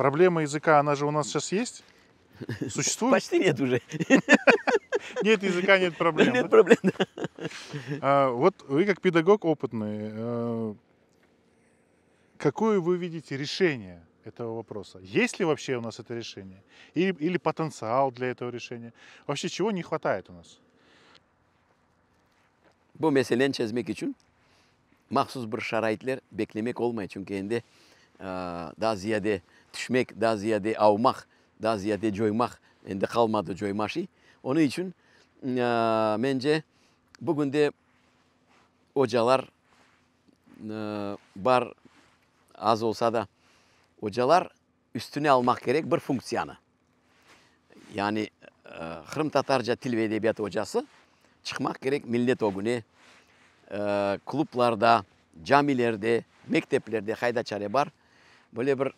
Проблема языка, она же у нас сейчас есть? Существует? Почти нет уже. Нет языка, нет проблем. Нет проблем, а, Вот вы как педагог опытный, э, какое вы видите решение этого вопроса? Есть ли вообще у нас это решение? Или, или потенциал для этого решения? Вообще чего не хватает у нас? Bu meseleni çözmek için mahsus bir şaraitler beklemek olmuyor. Çünkü endi daha ziyade düşmek, daha ziyade avmak, daha ziyade coymak de kalmadı coymaşı. Onun için e, bence bugün de hocalar e, bar az olsa da hocalar üstüne almak gerek bir fonksiyonu. Yani e, Hırım Tatarca Dil ve Edebiyat hocası çıkmak gerek millet o günü. E, kulüplarda, camilerde, mekteplerde hayda çare var. Böyle bir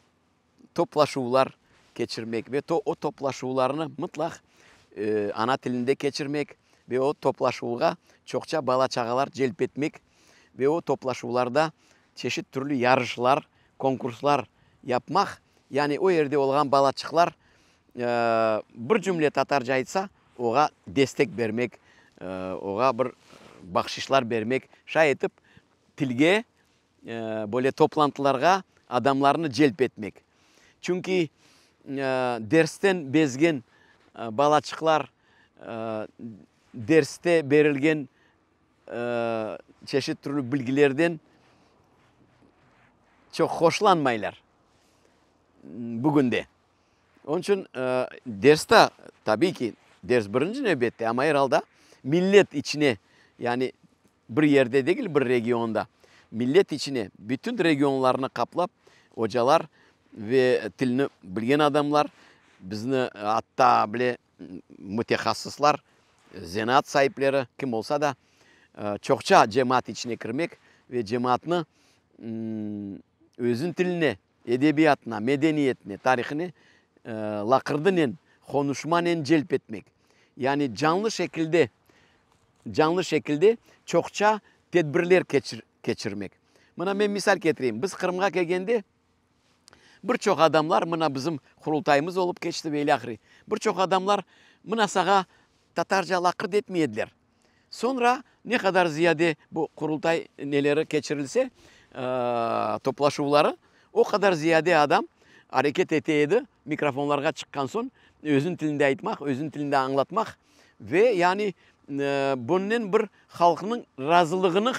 Топлашуылар кечирмек ве то о топлашууларны мутлак ана тилинде кечирмек ве о топлашууга чокча бала чагалар желп этмек о топлашууларда чешит түрлүү ярышлар конкурслар япмақ. яны о ерде олған бала бір бир жумле татар жайтса ага дестек бермек оға бир бакшишлар бермек шай этип тилге более топлантыларга адамдарды желп этмек Чүнки э, дерстен безген э, балачықлар э, дерсте берілген чешет түрлі білгілерден чоқ хошланмайлар бүгінде. Оның үшін дерста, табиі ки, дерс бірінші нөбетті, ама ералда millet ічіне, yani бір yerde дегіл, регионда, регионда, millet içine бүтін regionlarını kaplap ve tilini bilgen adamlar, атта атта біле мутехассыслар, зенат сайыплері кім болса да чоқча жемат ішіне кірмек ве жематны өзін тіліне, әдебиятына, мәдениетіне, тарихіне лақырдынен, қонушманен желп етмек. Яғни жанлы шекілде, жанлы шекілде чоқча тедбірлер кечірмек. Мұна мен мисал кетірейін. Біз Қырымға келгенде Бір бірчок адамлар мына біздің құрылтайымыз болып кешті Бір бірчок адамлар мына саға татар жалақыр дейтмеділер сонра не қадар зияде бұл құрылтай нелері кетшірілсе, топлашуылары, топлашулары о қадар зияде адам әрекет етеді микрофонларға шыққан соң өзінің тілінде айтмақ өзінің тілінде аңлатмақ ве яғни бұнен бір халқының разылығыны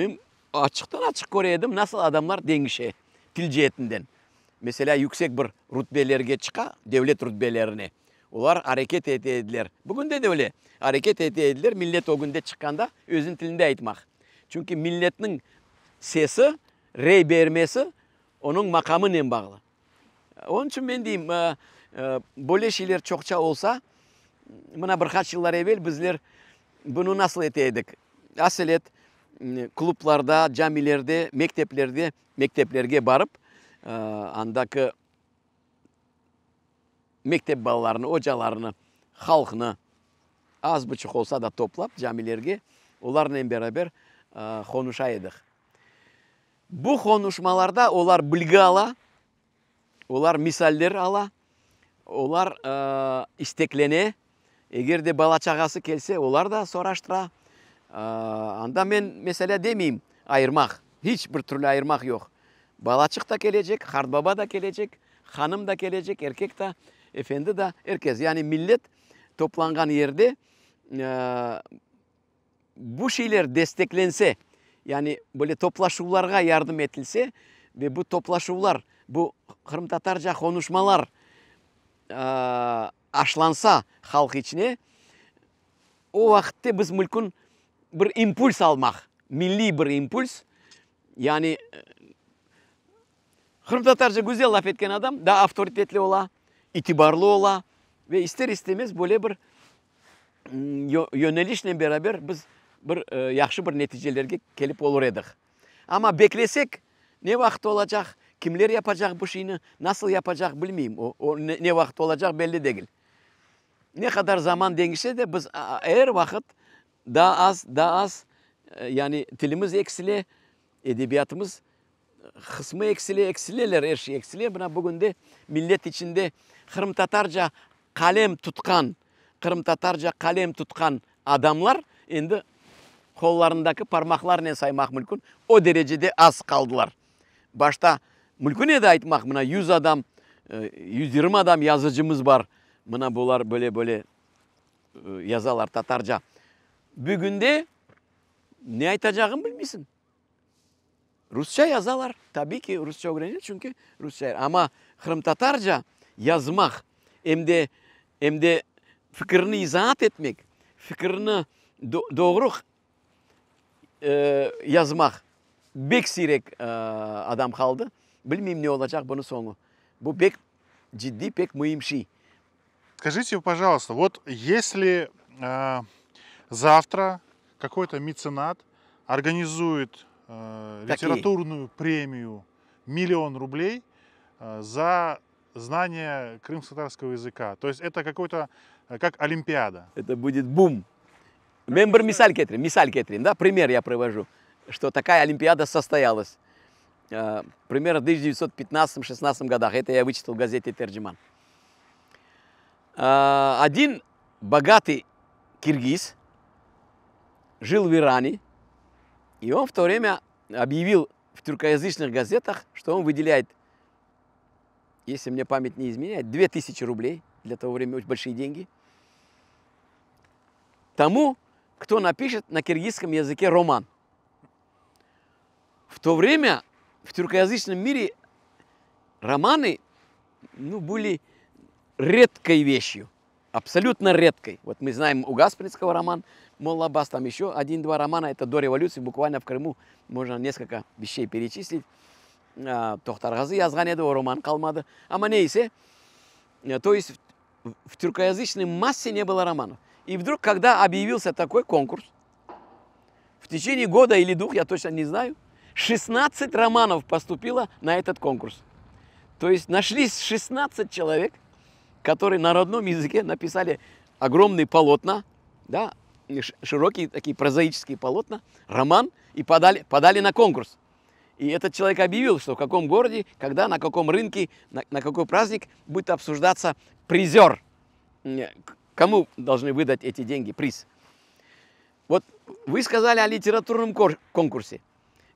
мен ашықтан ашық көреді адамлар деңгіше тіл жетінден Меселе, yüksek бір rütbelerге çıqa devlet rütbelerine олар әрекет етеділер бүгінде де өле әрекет етеділер миллет о күнде шыққанда өзін тілінде айтмақ чүнки миллеттің сесі рей бермесі оның мақамымен бағылы. оның үшін мен дейм ә, ә, болса мына бір қат жылдар бізлер біздер бұны насыл етедік әсілет клубларда, жамилерде мектеплерде мектеплерге барып андакі мектеп балаларын ожаларыны халқыны аз бұчық қолса да топлап жамилерге олар берабер конуша едіқ. Бұ қонушмаларда олар білгі ала олар мисалдер ала олар істеклене, егерде бала чағасы келсе олар да сораштыра anda мен mesela demeyeyim ayırmak. bir türlü ayırmak yok. Balacık da gelecek, hardbaba da gelecek, hanım da gelecek, erkek de, efendi de, herkes. Yani millet toplangan yerde e, bu şeyler desteklense, yani böyle toplaşuvlarga yardım etilse ve bu toplaşuvlar, bu Kırım Tatarca konuşmalar e, aşlansa halk içine, o vakitte biz mülkün бір импульс алмақ милли бір импульс яғни хрым татаржа гузел лап еткен адам да авторитетлі ола итибарлы ола ве істер істемес более бір йөнелишнен берабер біз бір яхшы бір нәтижелерге келіп олар ама беклесек не уақыт олачақ кімлер япачақ бұл шиіні насыл япачақ білмеймін о, о, не уақыт олачақ белли дегіл не қадар заман деңгіше де біз әр уақыт daha az, daha az e, yani dilimiz eksili, edebiyatımız kısmı eksili, eksililer her şey eksili. Buna bugün de millet içinde Kırım Tatarca kalem tutkan, Kırım Tatarca kalem tutkan adamlar indi kollarındaki parmaklar ne saymak mümkün? O derecede az kaldılar. Başta mümkün de aytmak buna 100 adam, 120 e, adam yazıcımız var. Buna bunlar böyle böyle e, yazalar Tatarca бүгінде не айтажағын білмейсің русча язалар табики русча үйренеді чүнки русча ама кырымтатарча жа эмде эмде фикирни изаат этмек фикирни доогру язмак бек сирек адам қалды билмейм не olacak бұны соңы бу бек жиддий бек мұйымши скажите пожалуйста вот если э, завтра какой-то меценат организует э, литературную премию миллион рублей э, за знание крымско-татарского языка. То есть это какой-то, э, как Олимпиада. Это будет бум. Мембер мисаль кетрин, мисаль кетрин, да, пример я привожу, что такая Олимпиада состоялась. Э, примерно в 1915-16 годах. Это я вычитал в газете «Терджиман». Э, один богатый киргиз – жил в Иране, и он в то время объявил в тюркоязычных газетах, что он выделяет, если мне память не изменяет, 2000 рублей, для того времени очень большие деньги, тому, кто напишет на киргизском языке роман. В то время в тюркоязычном мире романы ну, были редкой вещью, абсолютно редкой. Вот мы знаем у Гаспринского роман, Моллабас, там еще один-два романа, это до революции, буквально в Крыму можно несколько вещей перечислить. А, Тохтаргази язганеді, о роман Калмада, Аманейсе, э, то есть в тюркоязычной массе не было романов. И вдруг, когда объявился такой конкурс, в течение года или двух, я точно не знаю, 16 романов поступило на этот конкурс. То есть нашлись 16 человек, которые на родном языке написали огромные полотна, да, широкие такие прозаические полотна, роман, и подали, подали на конкурс. И этот человек объявил, что в каком городе, когда, на каком рынке, на, на какой праздник будет обсуждаться призер. Кому должны выдать эти деньги, приз. Вот вы сказали о литературном конкурсе.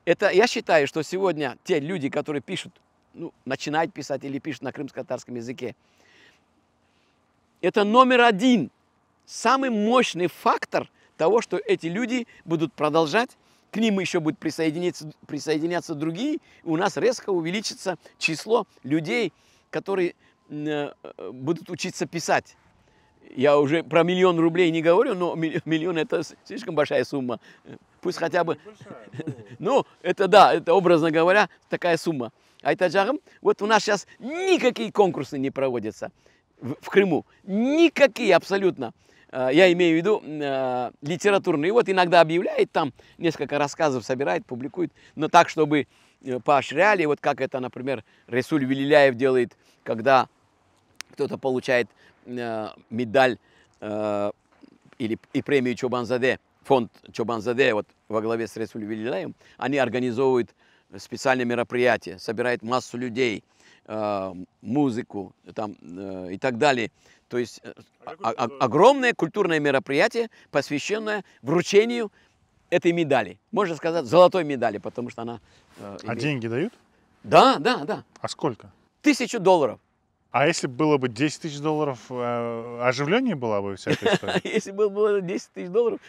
Это я считаю, что сегодня те люди, которые пишут, ну, начинают писать или пишут на крымско-татарском языке, это номер один самый мощный фактор того, что эти люди будут продолжать, к ним еще будут присоединяться, присоединяться другие, и у нас резко увеличится число людей, которые э, будут учиться писать. Я уже про миллион рублей не говорю, но миллион это слишком большая сумма. Пусть хотя бы... Ну, это да, это образно говоря, такая сумма. Айтаджагам, вот у нас сейчас никакие конкурсы не проводятся в Крыму. Никакие абсолютно. Э, я имею в виду э, литературную. И вот иногда объявляет там, несколько рассказов собирает, публикует, но так, чтобы э, поощряли, вот как это, например, Ресуль Велиляев делает, когда кто-то получает э, медаль или и премию Чобанзаде, фонд Чобанзаде, вот во главе с Ресуль Велиляевым, они организовывают специальное мероприятие, собирают массу людей – Э, музыку там, э, и так далее. То есть э, а, а, а огромное культурное мероприятие, посвященное вручению этой медали. Можно сказать, золотой медали, потому что она... Э, А деньги дают? Да, да, да. А сколько? Тысячу долларов. А если было бы 10 тысяч долларов, оживление была бы вся эта история? Если бы было 10 тысяч долларов,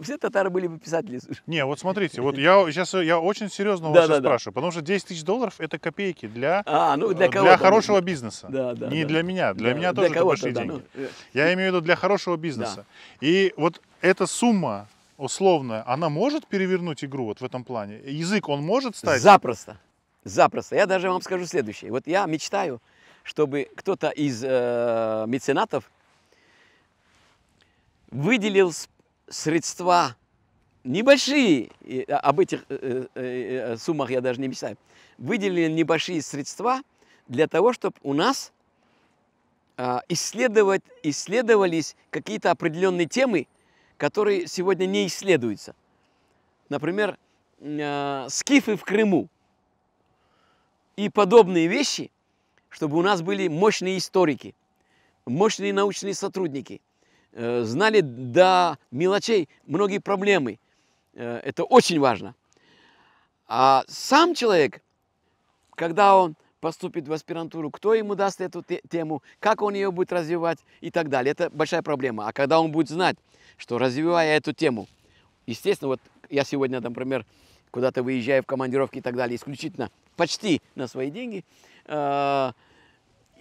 все татары были бы писатели, Не, вот смотрите, вот я сейчас э, я очень серьезно вас да, да, спрашиваю, да. потому что 10 тысяч долларов это копейки для, а, ну, э, для, для хорошего ну, бизнеса. Да, да, не да. для меня. Для да, меня для тоже это большие да, деньги. Ну... Э. Я имею в виду для хорошего бизнеса. Да. И вот эта сумма условная, она может перевернуть игру вот в этом плане? Язык он может стать? Запросто. Запросто. Я даже вам скажу следующее. Вот я мечтаю, чтобы кто-то из э, меценатов выделил средства небольшие, а, об этих э, э, э, суммах я даже не мечтаю, выделили небольшие средства для того, чтобы у нас а, исследовать, исследовались какие-то определенные темы, которые сегодня не исследуются. Например, а, скифы в Крыму и подобные вещи, чтобы у нас были мощные историки, мощные научные сотрудники – Э, знали до мелочей многие проблемы. Э, это очень важно. А сам человек, когда он поступит в аспирантуру, кто ему даст эту тему, как он ее будет развивать и так далее. Это большая проблема. А когда он будет знать, что развивая эту тему, естественно, вот я сегодня, например, куда-то выезжаю в командировки и так далее, исключительно почти на свои деньги, э,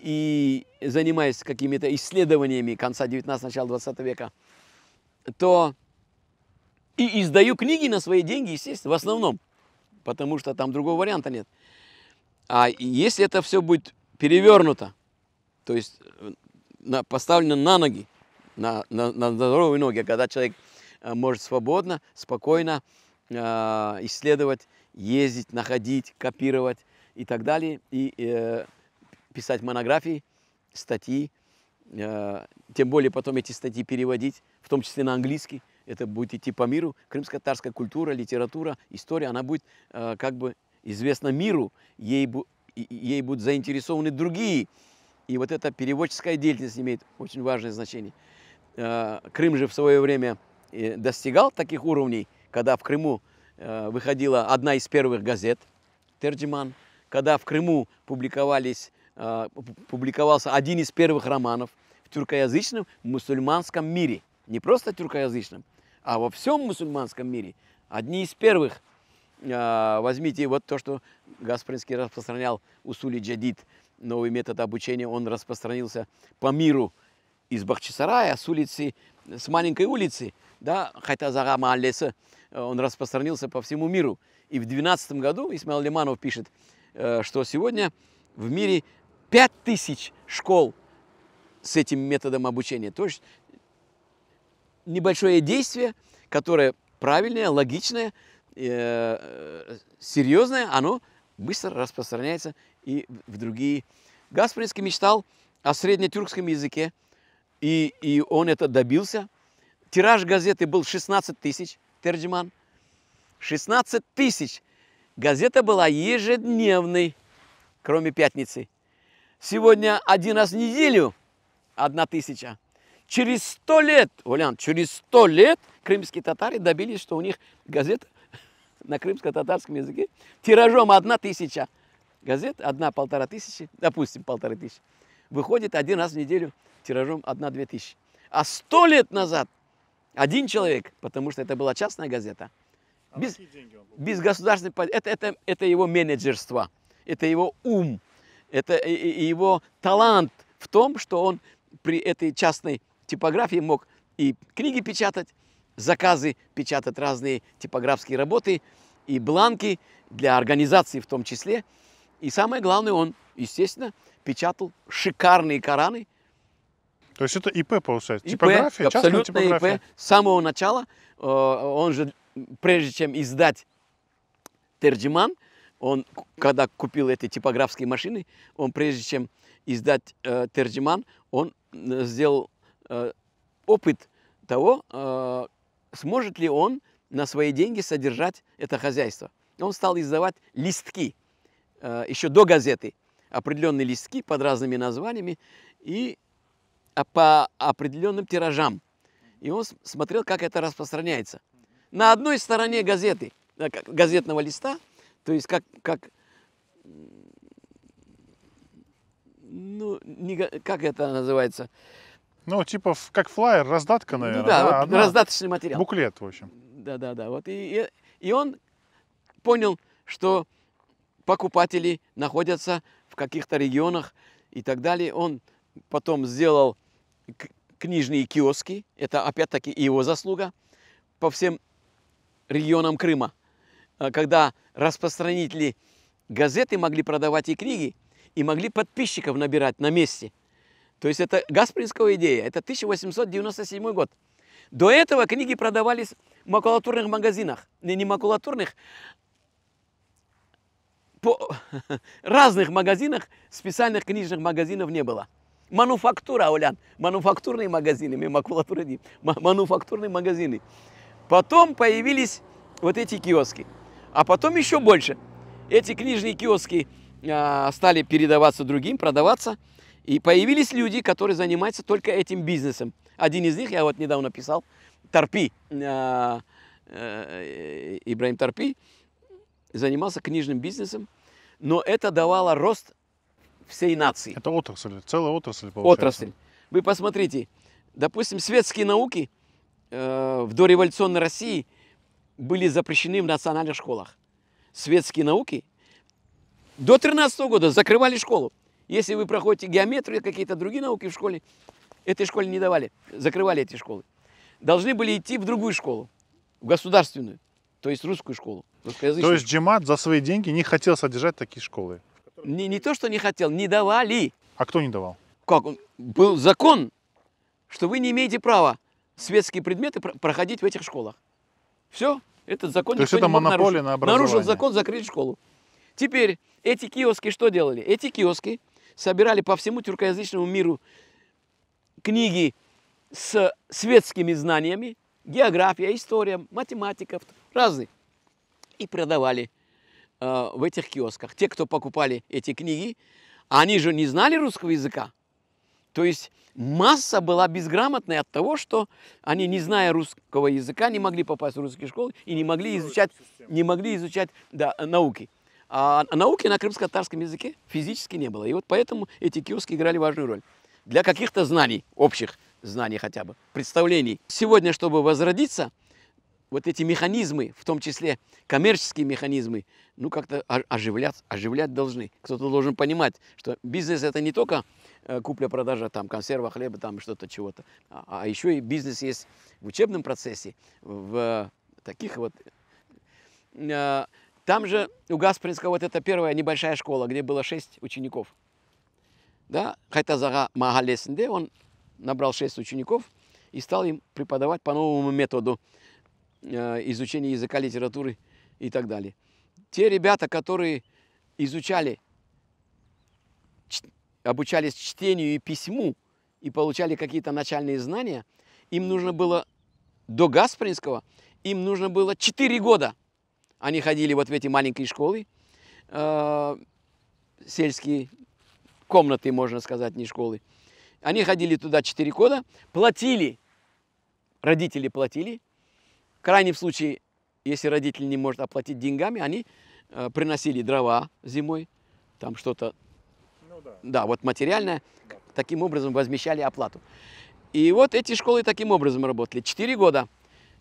и занимаясь какими-то исследованиями конца 19 начала 20 века, то и издаю книги на свои деньги, естественно, в основном, потому что там другого варианта нет. А если это все будет перевернуто, то есть э, на, поставлено на ноги, на, на, на здоровые ноги, а когда человек э, может свободно, спокойно э, исследовать, ездить, находить, копировать и так далее, и э, писать монографии, статьи, э, тем более потом эти статьи переводить, в том числе на английский. Это будет идти по миру. Крымско-татарская культура, литература, история, она будет э, как бы известна миру, ей, ей будут заинтересованы другие. И вот эта переводческая деятельность имеет очень важное значение. Э, Крым же в свое время достигал таких уровней, когда в Крыму выходила одна из первых газет «Терджиман», когда в Крыму публиковались Э, публиковался один из первых романов в тюркоязычном мусульманском мире. Не просто тюркоязычном, а во всем мусульманском мире. Одни из первых. Э, возьмите вот то, что Гаспринский распространял Усули Джадид, новый метод обучения, он распространился по миру из Бахчисарая, с улицы, с маленькой улицы, да, хотя за леса, э, он распространился по всему миру. И в 2012 году Исмаил Лиманов пишет, что сегодня в мире 5000 школ с этим методом обучения. То есть небольшое действие, которое правильное, логичное, э, серьезное, оно быстро распространяется и в другие. Гаспринский мечтал о среднетюркском языке, и, и он это добился. Тираж газеты был 16 тысяч, Терджиман. 16 тысяч. Газета была ежедневной, кроме пятницы. Сегодня один раз в неделю одна тысяча. Через сто лет, Гулян, через сто лет крымские татары добились, что у них газета на крымско-татарском языке тиражом одна тысяча газет, одна полтора тысячи, допустим, полторы тысячи, выходит один раз в неделю тиражом одна-две тысячи. А сто лет назад один человек, потому что это была частная газета, а без, без государственной поддержки. Это, это, это его менеджерство, это его ум, это и его талант в том, что он при этой частной типографии мог и книги печатать, заказы печатать разные типографские работы, и бланки для организации в том числе. И самое главное, он, естественно, печатал шикарные Кораны. То есть это ИП, получается? ИП, типография, абсолютно типография. ИП. С самого начала, э, он же, прежде чем издать Терджиман – он, когда купил эти типографские машины, он прежде чем издать э, Терджиман, он э, сделал э, опыт того, э, сможет ли он на свои деньги содержать это хозяйство. Он стал издавать листки, э, еще до газеты, определенные листки под разными названиями и а, по определенным тиражам. И он смотрел, как это распространяется. На одной стороне газеты, э, газетного листа – то есть как, как, ну, не, как это называется? Ну, типа как флайер, раздатка, наверное. Ну, да, да вот одна, раздаточный материал. Буклет, в общем. Да, да, да. Вот и, и, и он понял, что покупатели находятся в каких-то регионах и так далее. Он потом сделал книжные киоски. Это опять-таки его заслуга по всем регионам Крыма. А, когда распространители газеты могли продавать и книги, и могли подписчиков набирать на месте. То есть это Гаспринская идея, это 1897 год. До этого книги продавались в макулатурных магазинах, не, не макулатурных, по разных магазинах, специальных книжных магазинов не было. Мануфактура, Олян, мануфактурные магазины, макулатурные, мануфактурные магазины. Потом появились вот эти киоски а потом еще больше. Эти книжные киоски а, стали передаваться другим, продаваться, и появились люди, которые занимаются только этим бизнесом. Один из них, я вот недавно писал, Торпи, а, э, Ибраим Торпи, занимался книжным бизнесом, но это давало рост всей нации. Это отрасль, целая отрасль получается. Отрасль. Вы посмотрите, допустим, светские науки э, в дореволюционной России – были запрещены в национальных школах. Светские науки до 13 года закрывали школу. Если вы проходите геометрию, какие-то другие науки в школе, этой школе не давали, закрывали эти школы. Должны были идти в другую школу, в государственную, то есть русскую школу. То есть Джимат за свои деньги не хотел содержать такие школы? Не, не то, что не хотел, не давали. А кто не давал? Как? был закон, что вы не имеете права светские предметы проходить в этих школах. Все, этот закон То есть это монополия нарушил. на образование. Нарушил закон закрыть школу. Теперь эти киоски что делали? Эти киоски собирали по всему тюркоязычному миру книги с светскими знаниями, география, история, математика, разные. И продавали э, в этих киосках. Те, кто покупали эти книги, они же не знали русского языка. То есть масса была безграмотной от того, что они, не зная русского языка, не могли попасть в русские школы и не могли изучать, не могли изучать да, науки. А науки на крымско-татарском языке физически не было. И вот поэтому эти киоски играли важную роль. Для каких-то знаний, общих знаний хотя бы, представлений. Сегодня, чтобы возродиться, вот эти механизмы, в том числе коммерческие механизмы, ну как-то оживлять, оживлять должны. Кто-то должен понимать, что бизнес это не только э, купля-продажа там консерва, хлеба, там что-то, чего-то, а, а еще и бизнес есть в учебном процессе, в таких вот... Э, там же у Гаспринска вот эта первая небольшая школа, где было шесть учеников. Да, Хайтазага Магалесенде, он набрал шесть учеников и стал им преподавать по новому методу – Э, изучение языка, литературы и так далее. Те ребята, которые изучали, обучались чтению и письму и получали какие-то начальные знания, им нужно было до Гаспринского, им нужно было 4 года. Они ходили вот в эти маленькие школы, э, сельские комнаты, можно сказать, не школы. Они ходили туда 4 года, платили, родители платили крайнем случае, если родитель не может оплатить деньгами, они э, приносили дрова зимой, там что-то, ну, да. да, вот материальное, да. таким образом возмещали оплату. И вот эти школы таким образом работали. Четыре года.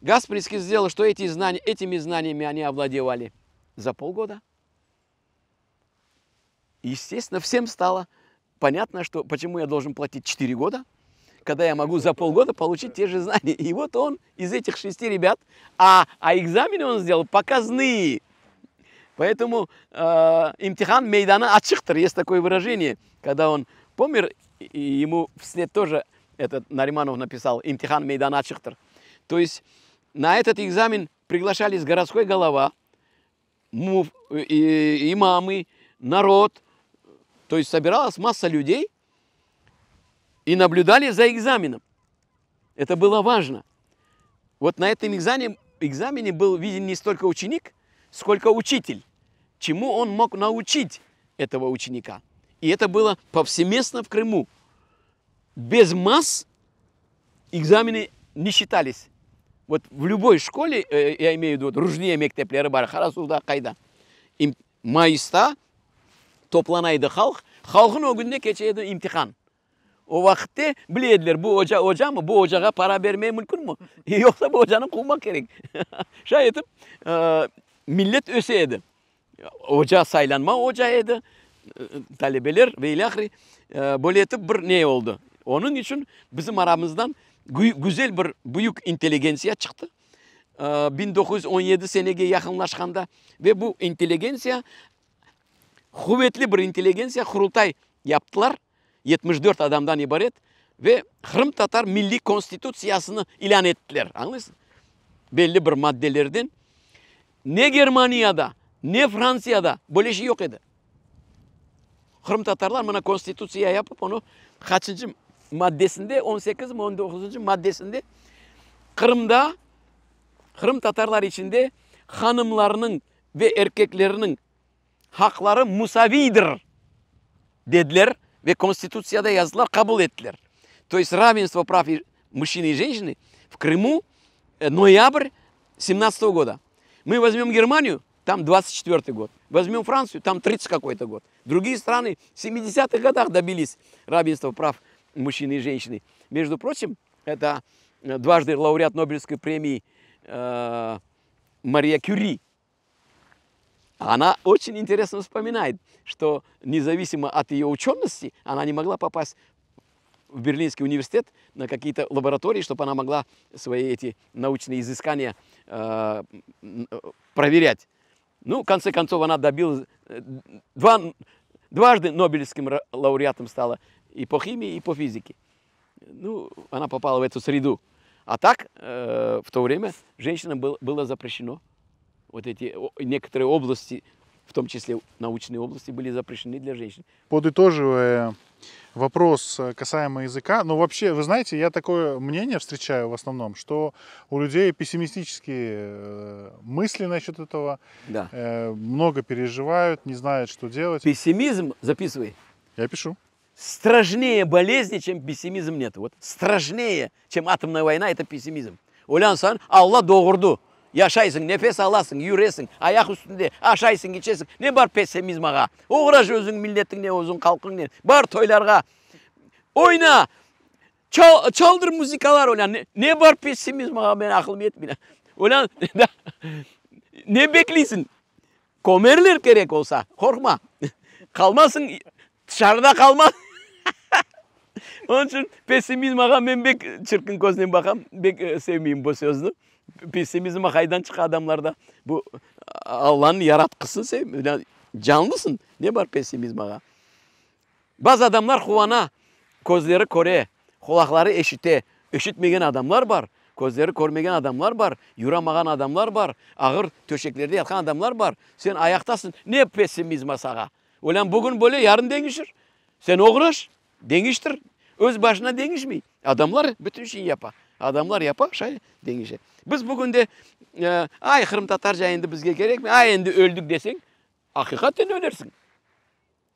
Гасприйский сделал, что эти знания, этими знаниями они овладевали за полгода. Естественно, всем стало понятно, что, почему я должен платить четыре года – когда я могу за полгода получить те же знания. И вот он из этих шести ребят, а, а экзамены он сделал показные. Поэтому э, имтихан мейдана ачихтар, есть такое выражение, когда он помер, и ему вслед тоже этот Нариманов написал имтихан мейдана ачихтар. То есть на этот экзамен приглашались городской голова, муф, и, имамы, народ, то есть собиралась масса людей – и наблюдали за экзаменом. Это было важно. Вот на этом экзамене, экзамене был виден не столько ученик, сколько учитель. Чему он мог научить этого ученика. И это было повсеместно в Крыму. Без масс экзамены не считались. Вот в любой школе, э, я имею в виду, вот, ружния мектеплері бар, харасуда Кайда, Им майыста топланайды халық, халқын о күнде кечеді имтихан. o vakitte bilediler bu hoca hoca mı? Bu hocaga para vermeye mümkün mü? Yoksa bu hocanın kovmak gerek. Şayetim e, millet öseydi. Hoca saylanma hoca edi. E, talebeler ve ilahri e, böyle etip bir ne oldu? Onun için bizim aramızdan güzel bir büyük inteligensiya çıktı. 1917 e, senege yakınlaşkanda ve bu inteligensiya kuvvetli bir inteligensiya kurultay yaptılar. 74 adamdan ibaret ve Hırım Tatar Milli Konstitüsyasını ilan ettiler. Anlıyorsun? Belli bir maddelerden. Ne Germaniya'da ne Fransa'da böyle şey yok edi. Hırım Tatarlar bana konstitüsya yapıp onu kaçıncı maddesinde 18 mi 19. maddesinde Kırım'da Kırım Tatarlar içinde hanımlarının ve erkeklerinin hakları musavidir dediler. ve Konstitusya'da yazılar kabul ettiler. То есть равенство прав мужчины и женщины в Крыму ноябрь 17 года. Мы возьмем Германию, там 24 год. Возьмем Францию, там 30 какой-то год. Другие страны в 70-х годах добились равенства прав мужчины и женщины. Между прочим, это дважды лауреат Нобелевской премии э, Мария Кюри она очень интересно вспоминает, что независимо от ее учености, она не могла попасть в Берлинский университет на какие-то лаборатории, чтобы она могла свои эти научные изыскания э, э, проверять. Ну, в конце концов, она добилась... Э, два, дважды Нобелевским лауреатом стала и по химии, и по физике. Ну, она попала в эту среду. А так, э, в то время женщинам был, было запрещено вот эти некоторые области, в том числе научные области, были запрещены для женщин. Подытоживая вопрос э, касаемо языка, ну вообще, вы знаете, я такое мнение встречаю в основном, что у людей пессимистические э, мысли насчет этого, да. Э, много переживают, не знают, что делать. Пессимизм, записывай. Я пишу. Страшнее болезни, чем пессимизм нет. Вот страшнее, чем атомная война, это пессимизм. Улян сан, Алла до Yaşaysın, nefes alasın, yüresin, ayak üstünde aşaysın, geçesin. Ne var pesimiz mağa? Uğraş özün milletin ne özün kalkın ne? Bar toylarga. Oyna. Çal, çaldır müzikalar olan. Ne, ne var pesimiz mağa ben aklım yetmiyor. Olan ne bekliyorsun? Komerler gerek olsa korkma. Kalmasın dışarıda kalmaz. Onun için pesimizm ağam ben bek çırkın gözden bakam. Bek e, sevmeyeyim bu sözünü pesimizm haydan çıkan adamlarda bu Allah'ın yaratkısı sev, canlısın. Ne var pesimizm ağa? Bazı adamlar huvana, kozları kore, kulakları eşite, eşitmeyen adamlar var. Kozları kormayan adamlar var. Yuramagan adamlar var. Ağır töşeklerde yatkan adamlar var. Sen ayaktasın. Ne pesimizm ağa? Ulan bugün böyle yarın değişir. Sen oğraş, değiştir. Öz başına değişmeyin. Adamlar bütün şeyi yapar адамлар япақша дегенше біз бүгінде ә, ай қырым татар жайында бізге керек ме ай енді өлдік десең ақиқаттен өлерсің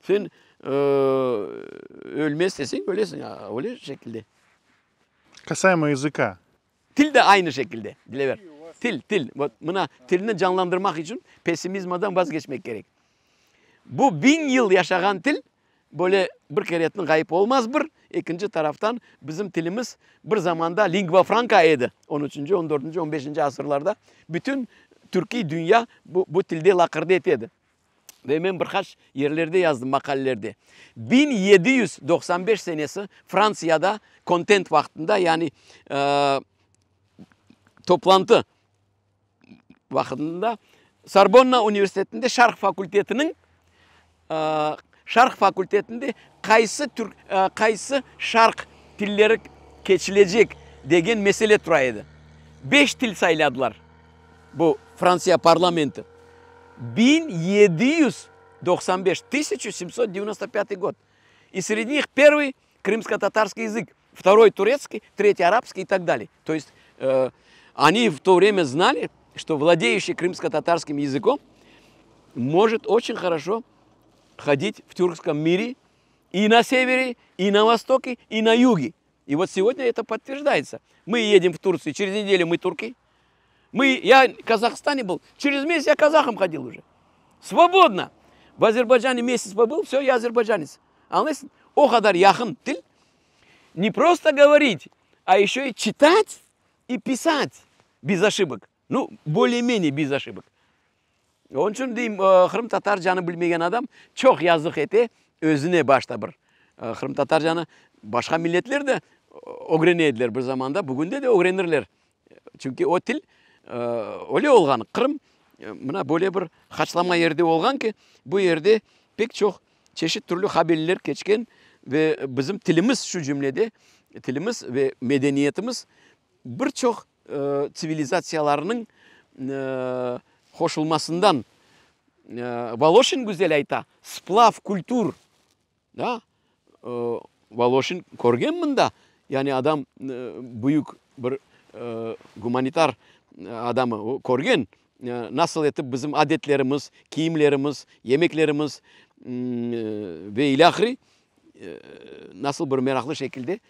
сен өлмес десең өлесің өле шекілді касаемо языка тіл де aynı şekilde Dilever. Til, til. Buna tilini canlandırmak için pesimizmadan vazgeçmek gerek. Bu bin yıl yaşayan til бөле бір керетін ғайып болмас бір екінші тараптан біздің тіліміз бір заманда лингва франка еді 13-14-15 асырларда бүтін түркі дүния бұл, тілде лақырды етеді Ve ben birkaç yerlerde yazdım makalelerde. 1795 senesi Fransa'da content vaktinde yani e, toplantı vaktinde Sarbonna Üniversitesi'nde Şark Fakültesi'nin e, Шарқ факультетінде қайсы, түр, ә, а, қайсы шарқ тілдері кешілежек деген мәселе тұра еді. Беш тіл сайладылар бұл Франция парламенті. 1795, 1795 год. И среди них первый крымско-татарский язык, второй турецкий, третий арабский и так далее. То есть э, они в то время знали, что владеющий крымско-татарским языком может очень хорошо ходить в тюркском мире и на севере, и на востоке, и на юге. И вот сегодня это подтверждается. Мы едем в Турцию, через неделю мы турки. Мы, я в Казахстане был, через месяц я казахом ходил уже. Свободно. В Азербайджане месяц побыл, все, я азербайджанец. А у нас охадар яхам тыль. Не просто говорить, а еще и читать и писать без ошибок. Ну, более-менее без ошибок. Оның үшін татар жаны білмеген адам чок яздық ете өзіне башта бір татар жаны башқа милетлер де огренедилер бір заманда бүгінде де огренерлер чүнки о тіл оле олған қырым мына боле бір хачлама ерде олған ке бұл ерде бек чок чешит түрлі хабелилер кечкен ве бізім тіліміз шу жүмледе тіліміз ве мәдениетіміз бір чок цивилизацияларының қосылмасындан ә, э, волошин гүзел айта сплав культур да ә, волошин көргенмін да яғни адам ә, э, бұйық бір ә, гуманитар адамы көрген ә, насыл етіп біздің адетлеріміз, киімлеріміз емеклеріміз ве иляхри ә, насыл бір мерақлы шекілде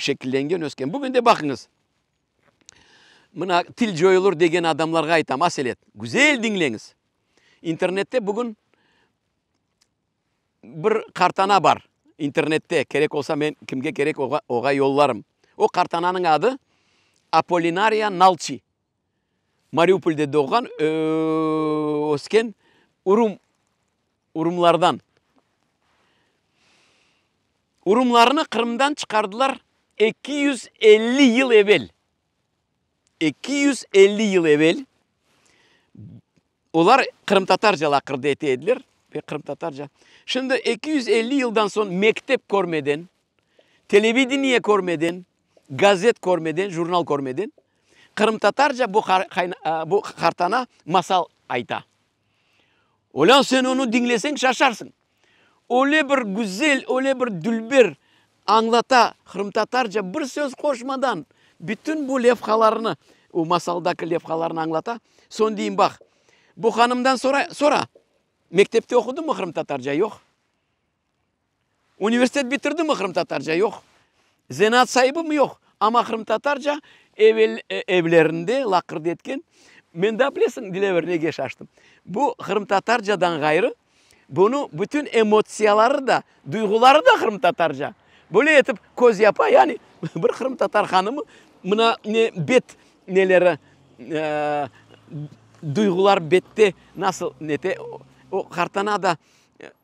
шекілденген өскен бүгінде бақыңыз мына тіл жойылыр деген адамларға айтам аселет. гүзел діңлеңіз интернетте бүгін бір қартана бар интернетте керек болса мен кімге керек оға, оға жолларым о қартананың ады аполинария налчи мариупольде doğған э, өскен ұрым ұрымлардан ұрымларны қырымдан шығардылар 250 жыл евел 250 yıl evvel ular Kırım Tatarcala kırdeti edilir ve Kırım Tatarca. Şimdi 250 yıldan sonra mektep kormeden, televiziye kormeden, gazet kormeden, jurnal kormeden Kırım Tatarca bu, e, bu kartana masal ayta. Olan sen onu dinlesen şaşarsın. Öyle bir güzel, öyle bir dülber anlata Kırım Tatarca bir söz koşmadan бүтін бұл лепхаларыны масалдакі лепхаларын аңлата сон дейін бақ бұл ханымдан сора, сора мектепте оқыды ма қырым татарша университет бітірді ма қырым татарша жоқ зенат сайбы ма жоқ ама қырым татарша евлерінде лақырды еткен мен да білесің дилебір неге шаштым бұл қырым татарчадан ғайры бұны бүтін эмоциялары да дұйғылары да қырым татарча бұл етіп көз япа яғни бір қырым татар ханымы мына не бет нелері ә, дұйғылар бетте насыл нете қартанада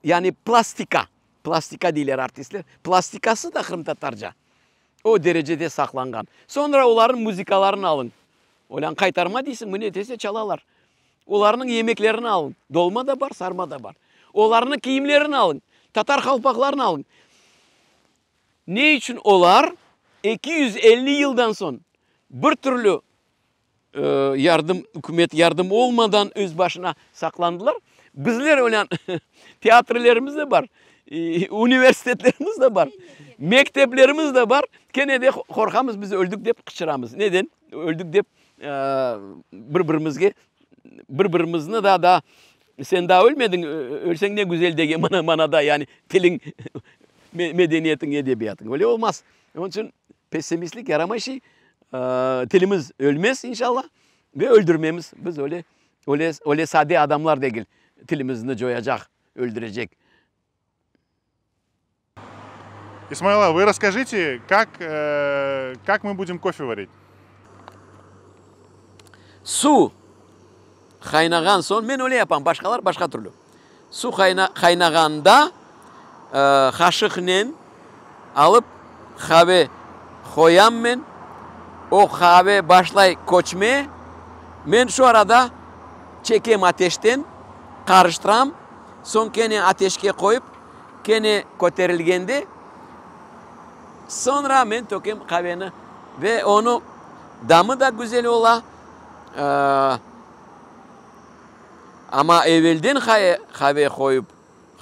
яғни пластика пластика дейлер артистлер пластикасы да қырымтаттаржа о дәрежеде сақланған сонра олардың музыкаларын алын. ойлан қайтарма дейсің міне десе чалалар оларның емеклерін алын долма да бар сарма да бар оларның киімлерін алын, татар қалпақларын алын. не үшін олар 250 yıldan son bir türlü e, yardım, hükümet yardım olmadan öz başına saklandılar. Bizler olan tiyatrolarımız da var, e, üniversitelerimiz de var, mekteplerimiz de var. Gene de korkamız biz öldük deyip kıçıramız. Neden? Öldük deyip e, bir-birimizge bir da da sen daha ölmedin, ölsen ne güzel dege bana bana da yani telin medeniyetin, edebiyatın. Öyle olmaz. Onun için pessimistlik yaramay şey. Ee, telimiz ölmez inşallah ve öldürmemiz. Biz öyle öyle öyle sade adamlar değil. Tilimizini coyacak, öldürecek. Исмаила, вы расскажите, как, э, как мы будем кофе варить? Su kaynagan son men öyle yapam başkalar başka türlü. Su kayna, kaynaganda kaşıkla alıp kahve Хоям мен о have bаshlay kochme men shu араda cчекkем атеsтен карышtырам со' кени атешке коюп кене кoтерiлгенде соnrа мен токем кавенi Ве ону дамы да ола, ама амелден хаве коюп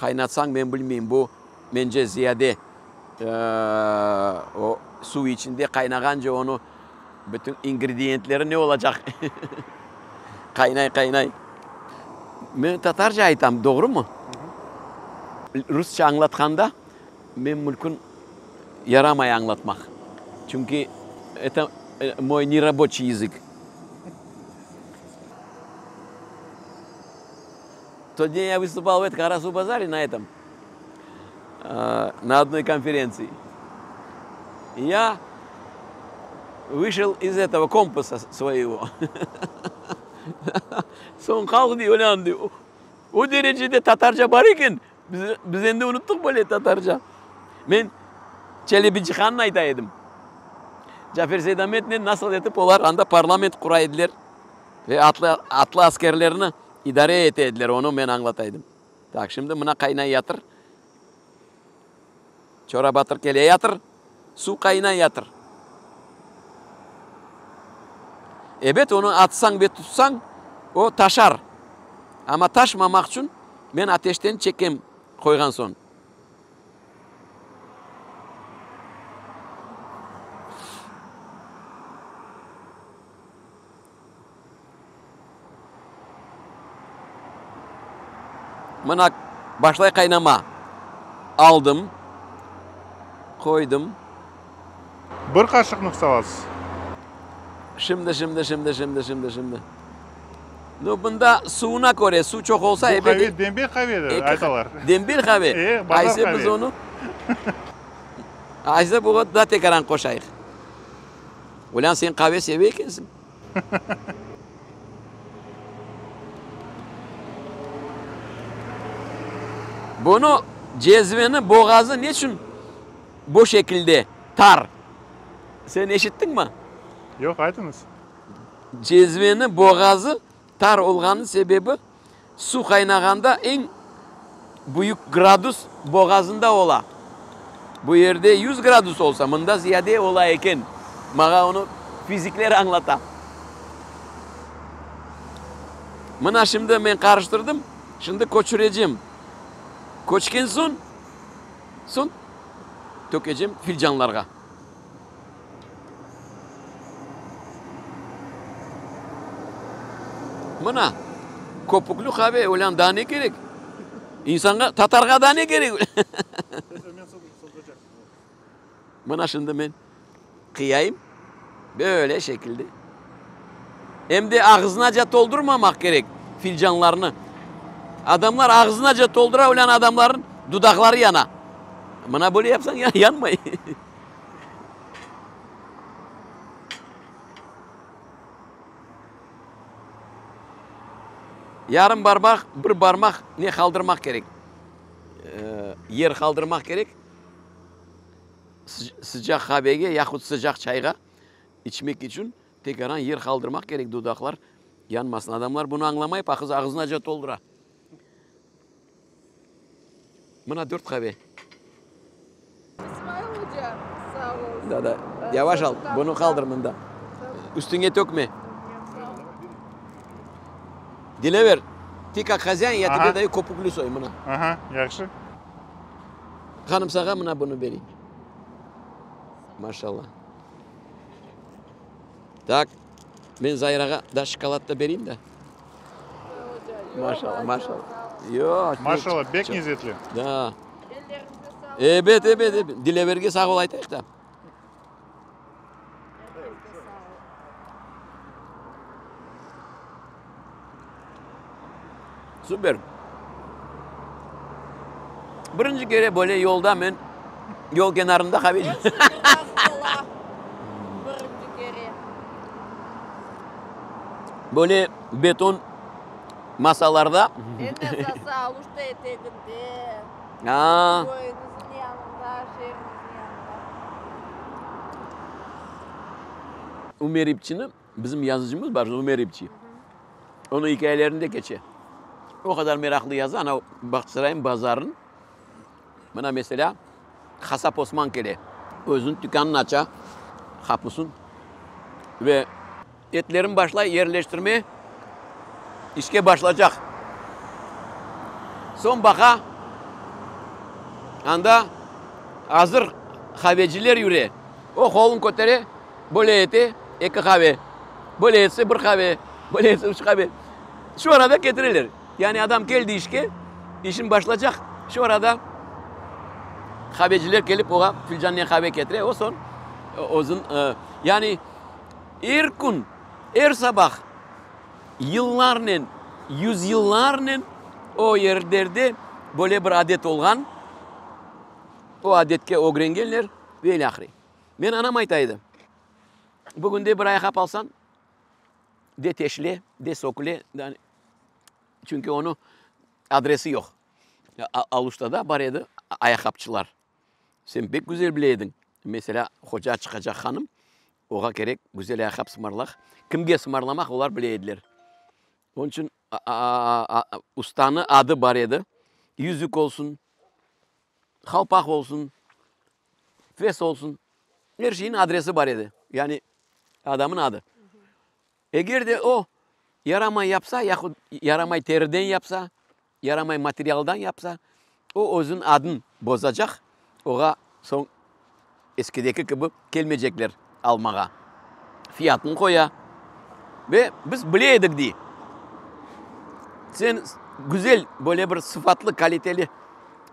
кайнатсаң мен билбейм bu менже зияде su içinde kaynakanca onu bütün ingredientleri ne olacak? kaynay kaynay. Ben Tatarca aytam, doğru mu? Hı hı. Rusça anlatkanda ben mümkün yaramay anlatmak. Çünkü это мой нерабочий язык. Тот день я выступал в у базаре на этом, на одной конференции я вышел из этого компаса своего. Сон қалды ойланды. О дәрежеде татарша бар екен. Біз, біз енді ұмыттық бөле татарша. Мен Челебиджи ханын айта едім. Жафер не насыл етіп олар анда парламент құрайдылар. Атлы, атлы аскерлеріні идаре етеділер. Оны мен аңлатайдым. Так, шымды мына қайнай ятыр. Чора батыр келе ятыр су қайнай жатыр Ебет оны атсаң бет тұтсаң о ташар ама мамак үшін мен атештен чекем қойған соң мына башлай қайнама алдым қойдым Bir kaşıklık savasız. Şimdi şimdi şimdi şimdi şimdi şimdi. No bunda suyuna göre su çok olsa ebedi. Kavi, demir kavidir aytalar. Demir kavi. E, Ayse biz onu. Ayse bu da tekrar koşayık. Ulan sen kahve seviyorsun. Bunu cezveni boğazı niçin bu şekilde tar sen eşittin mi? Yok aydınız. Cezvenin boğazı tar olganın sebebi su kaynağında en büyük gradus boğazında ola. Bu yerde 100 gradus olsa, bunda ziyade ola eken. Bana onu fizikler anlata. Bana şimdi ben karıştırdım. Şimdi koçuracağım. Koçkin sun. Sun. Tökeceğim filcanlarga. Buna kopukluk abi ulan daha ne gerek? İnsana Tatarga daha ne gerek? Buna şimdi ben kıyayım. Böyle şekilde. Hem de ağzınaca doldurmamak gerek filcanlarını. Adamlar ağzınaca doldura ulan adamların dudakları yana. Bana böyle yapsan ya, yanmayın. ярым бармақ бір бармақ не қалдырмақ керек ә, ер қалдырмақ керек сіз жақ яхуд сіз жақ чайға ішмек үшін тек ер қалдырмақ керек дудақлар янмасын адамлар бұны аңламай пақыз ағызына жа толдыра мына төрт хабе да да я вожал бұны қалдыр мында төкме бер. Ты как хозяин, я тебе даю копуклю сой мына. Аха, яхшы. Ханым сага мына буну бери. Машалла. Так, мен Зайрага да шоколадты берейин да. Машалла, машалла. Йо, машалла, бек незетли. Да. Эбет, эбет, эбет. Дилеберге сак бол айтайык да. Süper. Birinci kere böyle yolda men yol kenarında kabil. Birinci kere. Böyle beton masalarda. En esası aluşta etekinde. Aa. Boyunuzun yanında, şehrinizin yanında. Umer İpçi'nin bizim yazıcımız var Umer İpçi. Onun hikayelerinde geçer. O kadar meraklı yazı ana Bahçıray'ın bazarın. Bana mesela Hasap Osman Kele. Özün dükkanını aça. Hapusun. Ve etlerin başla yerleştirme işke başlayacak. Son baka anda hazır kahveciler yürü. O kolun koteri böyle eti iki kahve. Böyle etse bir kahve. Böyle etse üç kahve. Şu arada getirilir. Yani adam geldi işte, işin başlayacak. Şu arada kahveciler gelip ona filcanlıya kahve getire. O son ozun e, yani her gün, her sabah yıllarla, yüzyıllarla o yerlerde böyle bir adet olgan. O adetke o grengeller ve ilahri. Ben anam aytaydı. Bugün de bir ayak alsan, de teşli, de sokule. yani çünkü onu adresi yok. Alusta da var idi ayakkabıçılar. Sen pek güzel bileydin. Mesela hoca çıkacak hanım. Oğa gerek güzel ayakkabı ısmarlak. Kimge ısmarlamak onlar bileydiler. Onun için a, a, a, a, ustanı adı var idi. Yüzük olsun, halpak olsun, fes olsun. Her şeyin adresi var idi. Yani adamın adı. Eğer de o yaramay yapsa yaxud yaramay teriden yapsa, yaramay materialdan yapsa, o özün adın bozacak. Oğa son eskideki gibi gelmeyecekler almağa. Fiyatını koya. Ve biz bileydik de. Sen güzel böyle bir sıfatlı kaliteli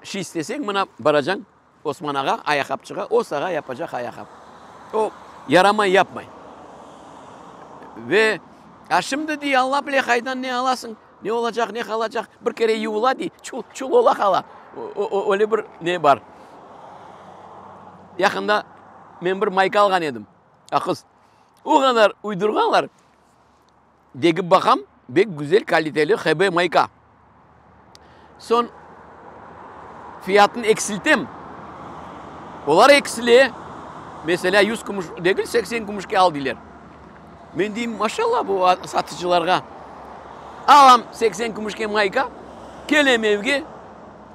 şey istesen bana barajan Osman Ağa ayakapçıga o sağa yapacak ayakap. O yaramay yapmay. Ve а şimdi дей алла біле қайдан не аласың не олажақ не қалажақ бір керей ула дей чул чул ола қала оле бір не бар яқында мен бір майка алған едім ақыз оғанар ұйдырғанлар дегі бақам бек гүзел калителі хб майка сон фиатын эксілтем олар эксіле меселі, 100 күміш дегіл 80 күмішке al мен деймін машалла бұл сатушыларға алам 80 күмішке майка келем евге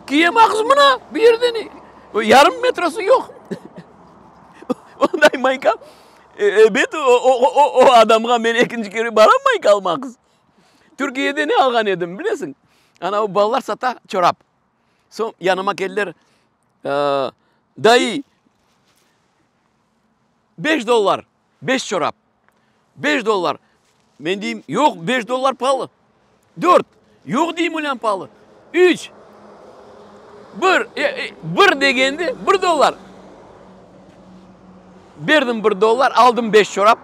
кием ақыз мына бұл ярым метросы жоқ ондай майка бет о адамға мен екінші кері барам майка алмақыз не алған едім білесің анау балалар сата чорап сол яныма келдер, дайы 5 доллар 5 чорап 5 dolar. Ben diyeyim yok 5 dolar pahalı. 4. Yok diyeyim ulan pahalı. 3. 1. 1 degendi 1 dolar. Verdim 1 dolar aldım 5 çorap.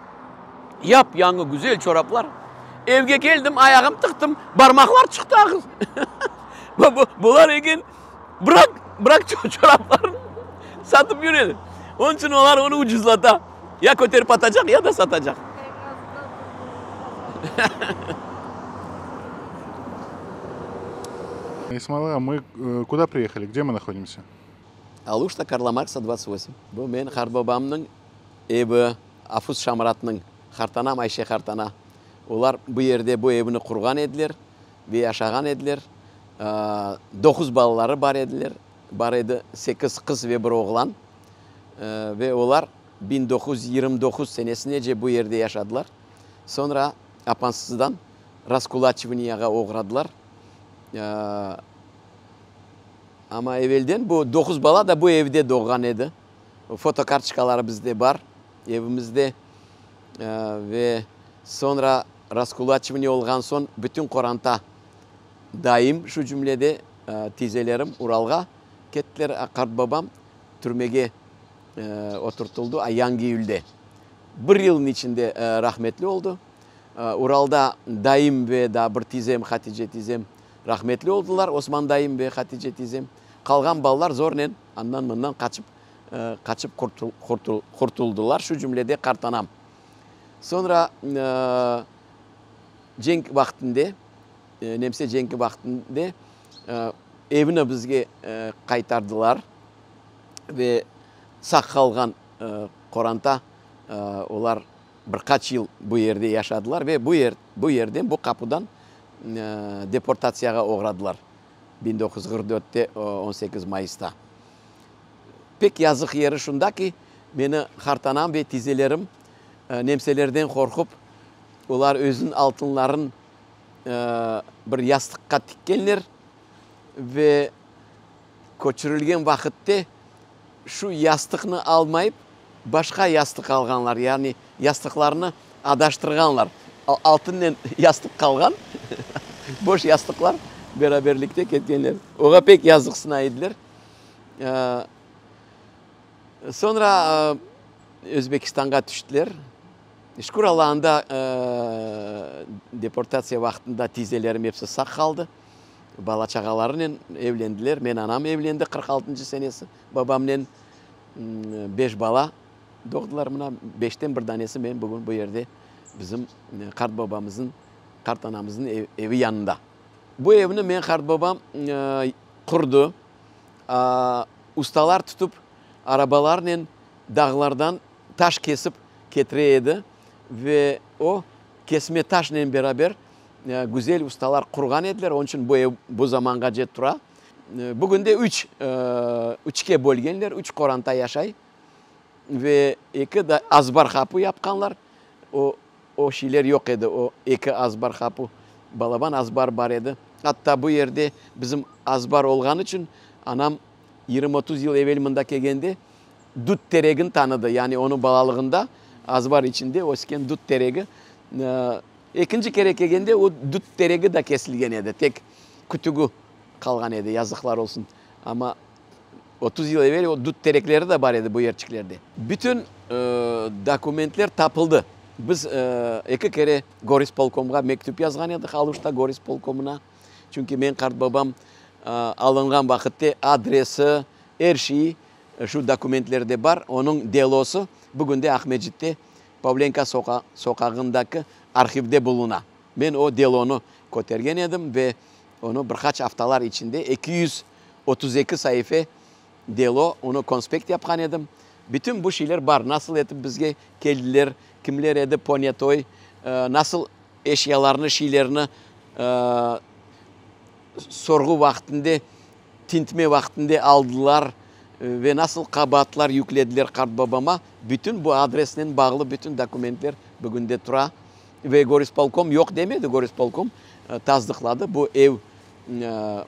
Yap yanı güzel çoraplar. Evge geldim ayağım tıktım. Parmaklar çıktı ağız. bu, bunlar egen bırak bırak çoraplarını satıp yürüyelim. Onun için onlar onu ucuzlata. Ya koterip patacak ya da satacak. Исмала, мы э, куда приехали? Где мы находимся? Алушта Карла Маркса 28. Бу мен Харбабамның ебі Афус Шамратның Хартана, Майше Хартана. Олар бұл ерде бұл ебіні құрған еділер, бе ашаған еділер. 9 э, балалары бар еділер. Бар еді 8 қыз ве бір оғлан. Э, ве олар 1929 сенесіне же бұл яшадлар. яшадылар. апансыздан yaga оғырадылар ama evvelden bu 9 bala da bu evde doğan idi. Fotokartçıkaları bizde var evimizde ve sonra Raskulaçvini olgan son bütün Koranta daim şu cümlede tizelerim Ural'a ketler akar babam türmege e, oturtuldu ayangi Ayangiyül'de. Bir yılın içinde rahmetli oldu. Э, Уралда бе, да бір тизем, Хатиже тизем рахметлі олдылар. Осман бе, Хатиже тизем. Қалған балалар зорнен аннан мұннан қачып, э, қачып құртылдылар. Шу жүмледе қартанам. Сонра э, женк немсе немсе женкі вақтында Әбіні бізге қайтардылар. Ве сақ қалған қоранта олар бірқат жыл бұл жерде яшадылар ве бұл ер, жерден бұл қапыдан депортацияға оғрадылар 1944-те 18 майыста пек язық ері шунда ки мені қартанам ве тизелерім ә, немселерден қорқып олар өзін алтынларын бір ястыққа тіккенлер ве көшірілген вақытте шу ястықны алмайып башқа ястық алғанлар яғни ястықларына адаштырғанлар алтыннен ястық қалған бош ястықлар бераберлікте кеткенлер оға пек яздықсынайдылар ә, сонра өзбекистанға ә, өзбекстанға түштілер шүкір алла ә, депортация вақытында тизелерім епсі сақ қалды бала шағаларымен евленділер мен анам евленді 46 шы сенесі бабамнен беш бала doğdular buna beşten bir tanesi benim bugün bu yerde bizim e, kart babamızın, kart anamızın ev, evi yanında. Bu evini ben kart babam e, kurdu. E, ustalar tutup arabalarla dağlardan taş kesip getireydi ve o kesme taşla beraber e, güzel ustalar kurgan ediler. Onun için bu ev bu zaman zamanğa жетип тура. Бүгінде 3 3 үшке бөлгенлер, üç koranta яшай ve iki de azbar kapı yapkanlar. O o şeyler yok idi. O iki azbar азбар Balaban azbar bar idi. Hatta bu yerde bizim azbar olgan 20-30 yıl evvel mında kelgende dut teregin tanıdı. Yani onun balalığında azbar içinde osken dut teregi. Ee, kere kelgende o dut teregi de kesilgen edi. Tek kalgan edi. Yazıklar 30 yıl evvel o dut terekleri de var idi bu yerçiklerde. Bütün e, dokumentler tapıldı. Biz e, iki kere Goris Polkom'a mektup yazgan edik Aluş'ta Goris Polkom'una. Çünkü ben kart babam e, alıngan vakitte adresi, her şeyi e, şu dokumentlerde var. Onun delosu bugün de Ahmetcitte Pavlenka soka, sokağındaki arşivde buluna. Ben o delonu kotergen edim ve onu birkaç haftalar içinde 232 sayfa дело, оны конспект япқан едім. Бүтін бұл шилер бар. Насыл етіп бізге келділер, кімлер еді понятой, ә, насыл эшияларны, шилеріні ә, сорғы вақытында, тинтме алдылар ве насыл қабатлар юкледілер қарт бабама. Бүтін бұ адресінен бағылы бүтін документтер бүгінде тұра. Ве горисполком, жоқ демеді горисполком, ә, таздықлады. Бұл ев ә,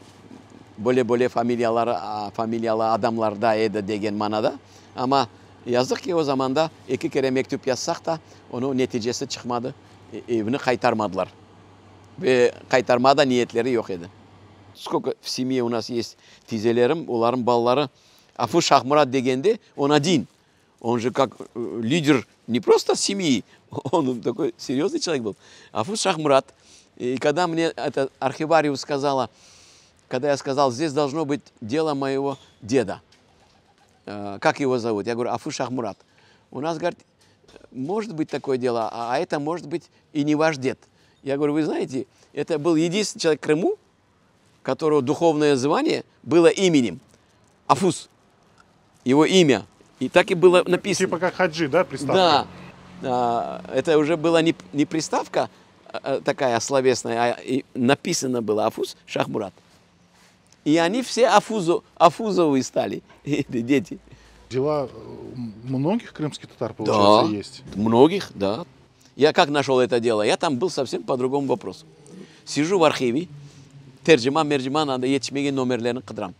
бөле бөле фамилиялары фамилиялы адамларда еді деген манада ама ки о заманда екі кере мектеп жазсақ та оның нәтижесі шықмады ивні қайтармадылар қайтармада ниетлері жоқ еді сколько в семье у нас есть тизелерім олардың балалары афу шахмұрат дегенде он один он же как э, лидер не просто семьи он такой серьезный человек был афу шахмұрат и когда мне это архивариус сказала когда я сказал, здесь должно быть дело моего деда. Э, как его зовут? Я говорю, Афу Шахмурат. У нас, говорит, может быть такое дело, а, а, это может быть и не ваш дед. Я говорю, вы знаете, это был единственный человек в Крыму, которого духовное звание было именем. Афус. Его имя. И так и было написано. Типа как хаджи, да, приставка? Да. Это уже была не, не приставка э, э, такая словесная, а написано было Афус Шахмурат. И они все афузо, афузовые стали, дети. Дела э, многих крымских татар, получается, да, есть? многих, да. Я как нашел это дело? Я там был совсем по другому вопросу. Сижу в архиве, терджима мержима анда yetishmagan номерлерни qidirам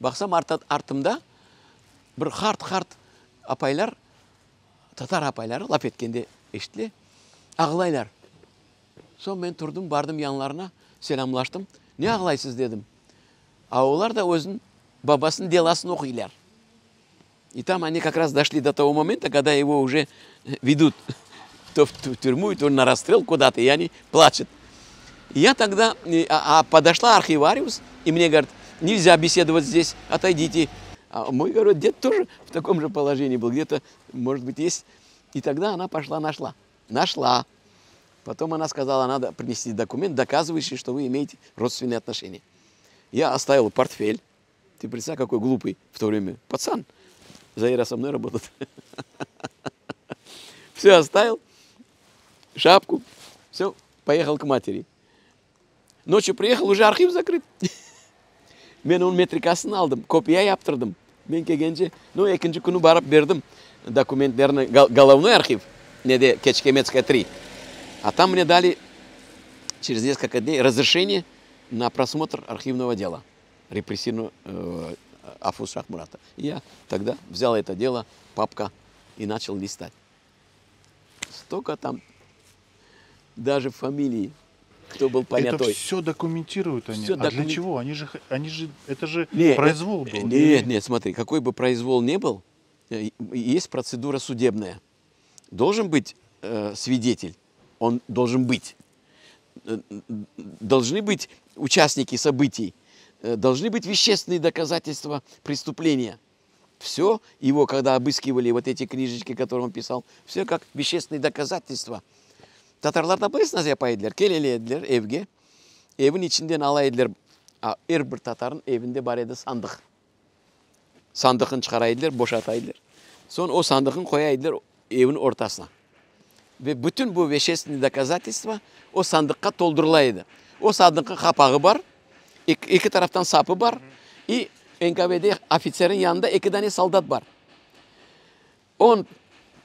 бақсам артымда бір харт харт апайлар татар апайлар лапеткенде еткенде eshitdi Сон мен men бардым bordim yonlariga Не ne ag'laysiz а олар да өзін бабасының деласын оқилар. И там они как раз дошли до того момента, когда его уже ведут то в тюрьму, то на расстрел куда-то, и они плачут. я тогда, а, а, подошла архивариус, и мне говорит, нельзя беседовать здесь, отойдите. А мой, говорю, дед тоже в таком же положении был, где-то, может быть, есть. И тогда она пошла, нашла. Нашла. Потом она сказала, надо принести документ, доказывающий, что вы имеете родственные отношения. Я оставил портфель. Ты представь, какой глупый в то время пацан. Заира со мной работает. Все оставил, шапку, все, поехал к матери. Ночью приехал, уже архив закрыт. Мен он метрикасын алдым, копия яптырдым. Мен келгенше, ну, екінші күні барып бердім документтерні, головной архив, неде Кечкемецкая 3. А там мне дали через несколько дней разрешение – на просмотр архивного дела репрессивного э, Афу Шахмурата. И я тогда взял это дело, папка, и начал листать. Столько там даже фамилии, кто был понятой. Это все документируют они. Все а докумен... для чего? Они же, они же, это же не, э, произвол был. Нет, э, нет, нет, смотри, какой бы произвол ни был, э, есть процедура судебная. Должен быть э, свидетель, он должен быть должны быть участники событий, должны быть вещественные доказательства преступления. Все его, когда обыскивали вот эти книжечки, которые он писал, все как вещественные doказательства. Tatarlarda böylesine yapaydılar. Keleleyediler evge. Evin içinden alaydılar. Erbil Tatar'ın evinde barede sandık. Sandıkını çıkaraydılar, boşataydılar. Sonra o sandıkını koyaydılar evin ortasına ve bütün bu veşesni dokazatilstva o sandıkka doldurulaydı. O sandıkın kapağı var, iki, iki taraftan sapı var. И НКВД офицерин янында екі дане солдат бар. Он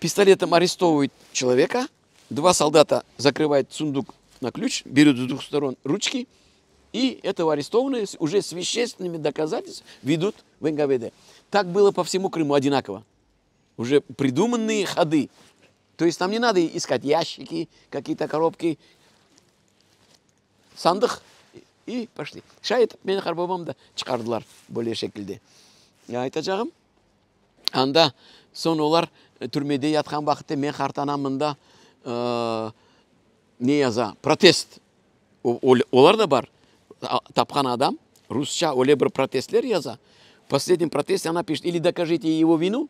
пистолетом арестовывает человека, два солдата закрывают сундук на ключ, берут с двух сторон ручки, и этого арестованного уже с вещественными доказательствами ведут в НКВД. Так было по всему Крыму одинаково. Уже придуманные ходы. То есть нам не надо искать ящики, какие-то коробки, сандық и пошли шай етіп да қарбабамды более бөле я это жағым анда соң олар э, түрмеде жатқан бахте мен қартанамын да э, не яза протест олар да бар а, тапкан адам русча оле бір протестлер яза последний протест она пишет или докажите его вину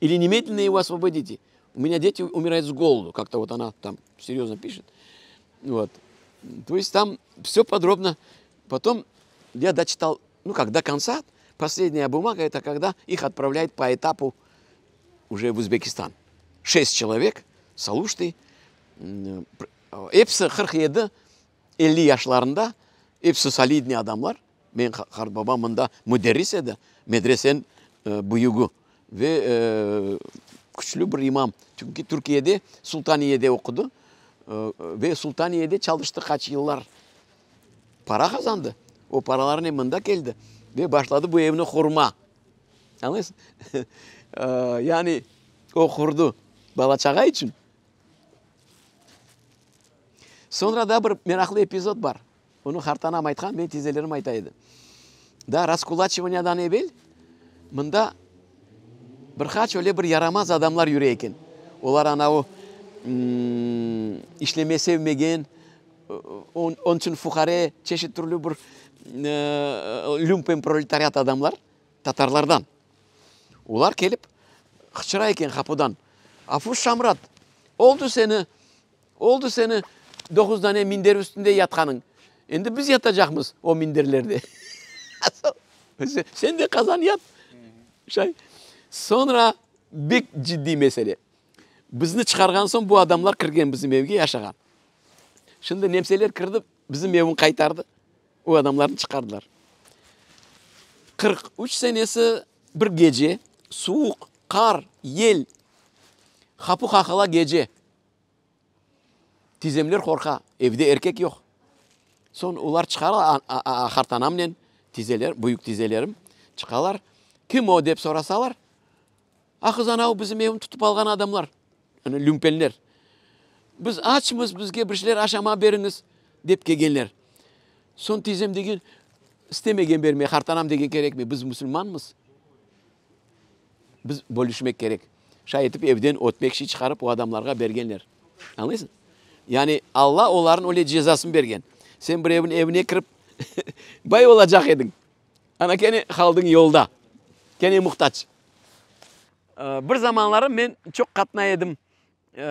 или немедленно его освободите у меня дети умирают с голоду, как-то вот она там серьезно пишет. Вот. То есть там все подробно. Потом я дочитал, ну как, до конца. Последняя бумага – это когда их отправляют по этапу уже в Узбекистан. Шесть человек, Салушты, Эпса Хархеда, елу Шларнда, Эпса солидный адамлар мен қарт бабам мында мүдәррис еді медресен э, бұйығы ве э, güçlü bir imam. Çünkü Türkiye'de Sultaniye'de okudu ee, ve Sultaniye'de çalıştı kaç yıllar. Para kazandı. O paraların eminde geldi. Ve başladı bu evini kurma. Anlıyorsun? Ee, yani o kurdu. Balaçaga için. Sonra da bir meraklı epizod var. Onu Hartanam aytkan, ben tizelerim aytaydı. Da Raskulachivaniyadan evvel, mında бірқат өле бір ярамаз адамлар жүре екен олар анау ишлеме севмеген он фухаре чешет түрлі бір люмпен пролетариат адамлар татарлардан олар келіп қычыра екен қапыдан афу шамрат олды сені олды сені тоғыз дане миндер үстінде жатқаның енді біз жақмыз о миндерлерде сен де қазан ят шай сонра бик жидди маселе бізні чыгарган соң бұ адамдар кірген биздин эмге жашаган шынында немселер кірдіп, биздин меуін қайтарды, у адамдарды чыгардылар кырк үч сенеси бир кеже суук қар, эл хапу хахала кеже тиземлер қорқа, эвде эркек жок соң улар чыгалы хартана менен тизелер буюк тизелерим чыгалар кім о деп сұрасалар, ақыз анау біздің евін тұтып алған адамлар ана люмпелер біз ачмыз бізге біршілер ашама беріңіз деп келгенлер сон тизем деген істемеген берме қартанам деген керек ме біз мұсылманбыз біз бөлішмек керек шай етіп евден отмекші шығарып о адамларға бергенлер аңлайсың яғни алла олардың оле жазасын берген сен біреудің евіне кіріп бай жақ едің ана кәне қалдың жолда кәне мұқтаж Ee, bir zamanlari ben çok qatnay edim ee,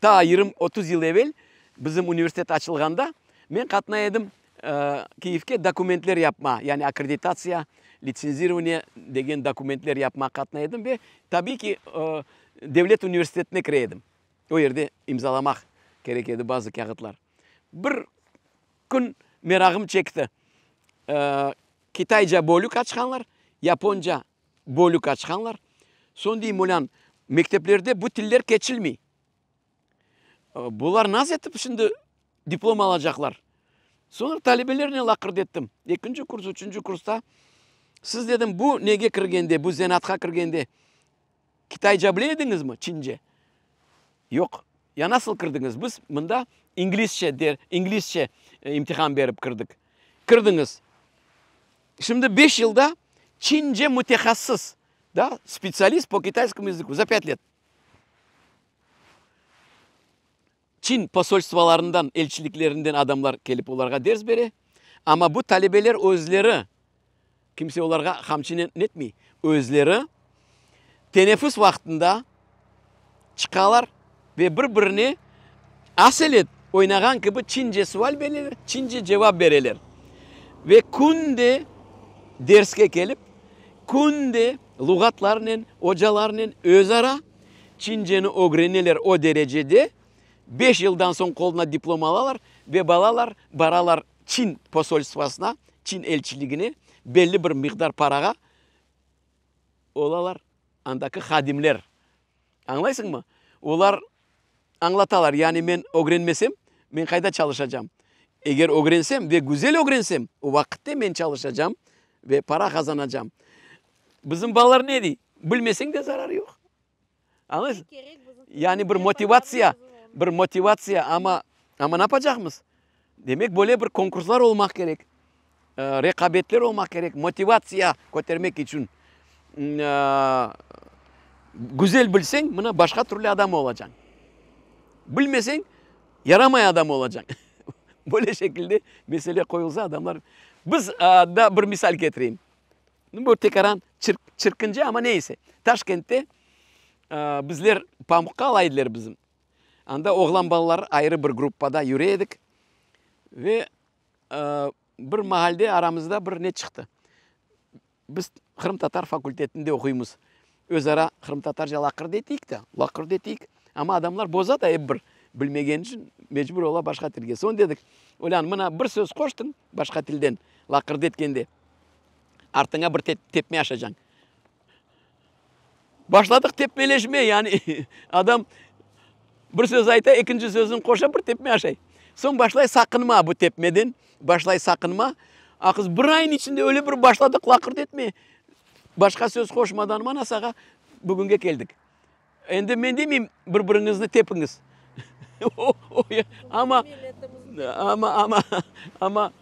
ta 20-30 yıl evvel bizim universitet ochilganda men qatnay edim ee, kiyevga dokumentlar yapma ya'ni akreditasya, litsenzирование degan dokumentlar yapma qatnay edim Tabii ki e, devlet universitetine kirar edim u yerda imzolamoq kerak edi ba'zi bir gün merakım chekdi kitaycha bo'lak ochganlar Japonca bo'lak ochganlar son diyeyim olan mekteplerde bu tiller keçilmiyor. Ee, Bular nasıl etip şimdi diplom alacaklar? Sonra talebelerine lakırt dedim. İkinci kurs, üçüncü kursta siz dedim bu nege kirgende, bu zenatka kirgende Kitayca bilediniz mi Çince? Yok. Ya nasıl kırdınız? Biz bunda İngilizce der, İngilizce e, imtihan verip kırdık. Kırdınız. Şimdi 5 yılda Çince mütehassıs да, специалист по китайскому языку за 5 лет. Çin posolstvalarından, elçiliklerinden adamlar gelip onlara ders beri. Ama bu talebeler özleri, kimse onlara hamçin etmiyor, özleri teneffüs vaktinde çıkarlar ve birbirine aselet oynayan gibi Çince sual verirler, Çince cevap verirler. Ve kunde derske gelip күнде лұғатлармен ожалармен өзара чинжені огренелер о дәрежеде 5 елден соң қолына диплом алалар балалар баралар чин посольствасына чин елшілігіне бәлі бір миқдар параға олалар андакі хадимлер аңлайсың ба олар аңлаталар яғни мен огренмесем мен қайда чалышачам. егер огренсем ве гүзел огренсем уақытта мен чалышачам, ве пара қазанacağım Bizim балалар ne di? білмесең de зарары yok. anladın yani bir motivasya bir motivasya ama ama ne yapacağımız demek böyle bir konkurslar olmak gerek e, rekabetler olmak gerek motivasya götürmek için e, güzel bilsen buna başka türlü adam olacaksın bilmesen yaramay adam olacaksın böyle şekilde mesele koyulsa adamlar biz e, da bir misal getireyim бөтекаран чыркын чиркинчи ама нейсе ташкентте біздер памукка алайдылар бізім. анда оғлан балалар айры бір группада юредік ве бір махалде арамызда бір не шықты біз қырым татар факультетінде оқимыз Өз қырым татар жа лақыр детейік та лақыр детейік ама адамлар да әйіп бір білмеген үшін мәжбүр ола башқа тілге сон дедік ойлан мына бір сөз қоштың башқа тілден лақыр деткенде Artına bir tep tepme aşacaksın. Başladık tepmeleşme yani adam bir söz ayta ikinci sözün koşa bir tepme aşay. Son başlay sakınma bu tepmeden. Başlay sakınma. Akız bir ayın içinde öyle bir başladık lakırt etme. Başka söz koşmadan manasaga bugünge geldik. Endi men demeyim bir-biringizni tepiniz. Oh, oh ama ama ama ama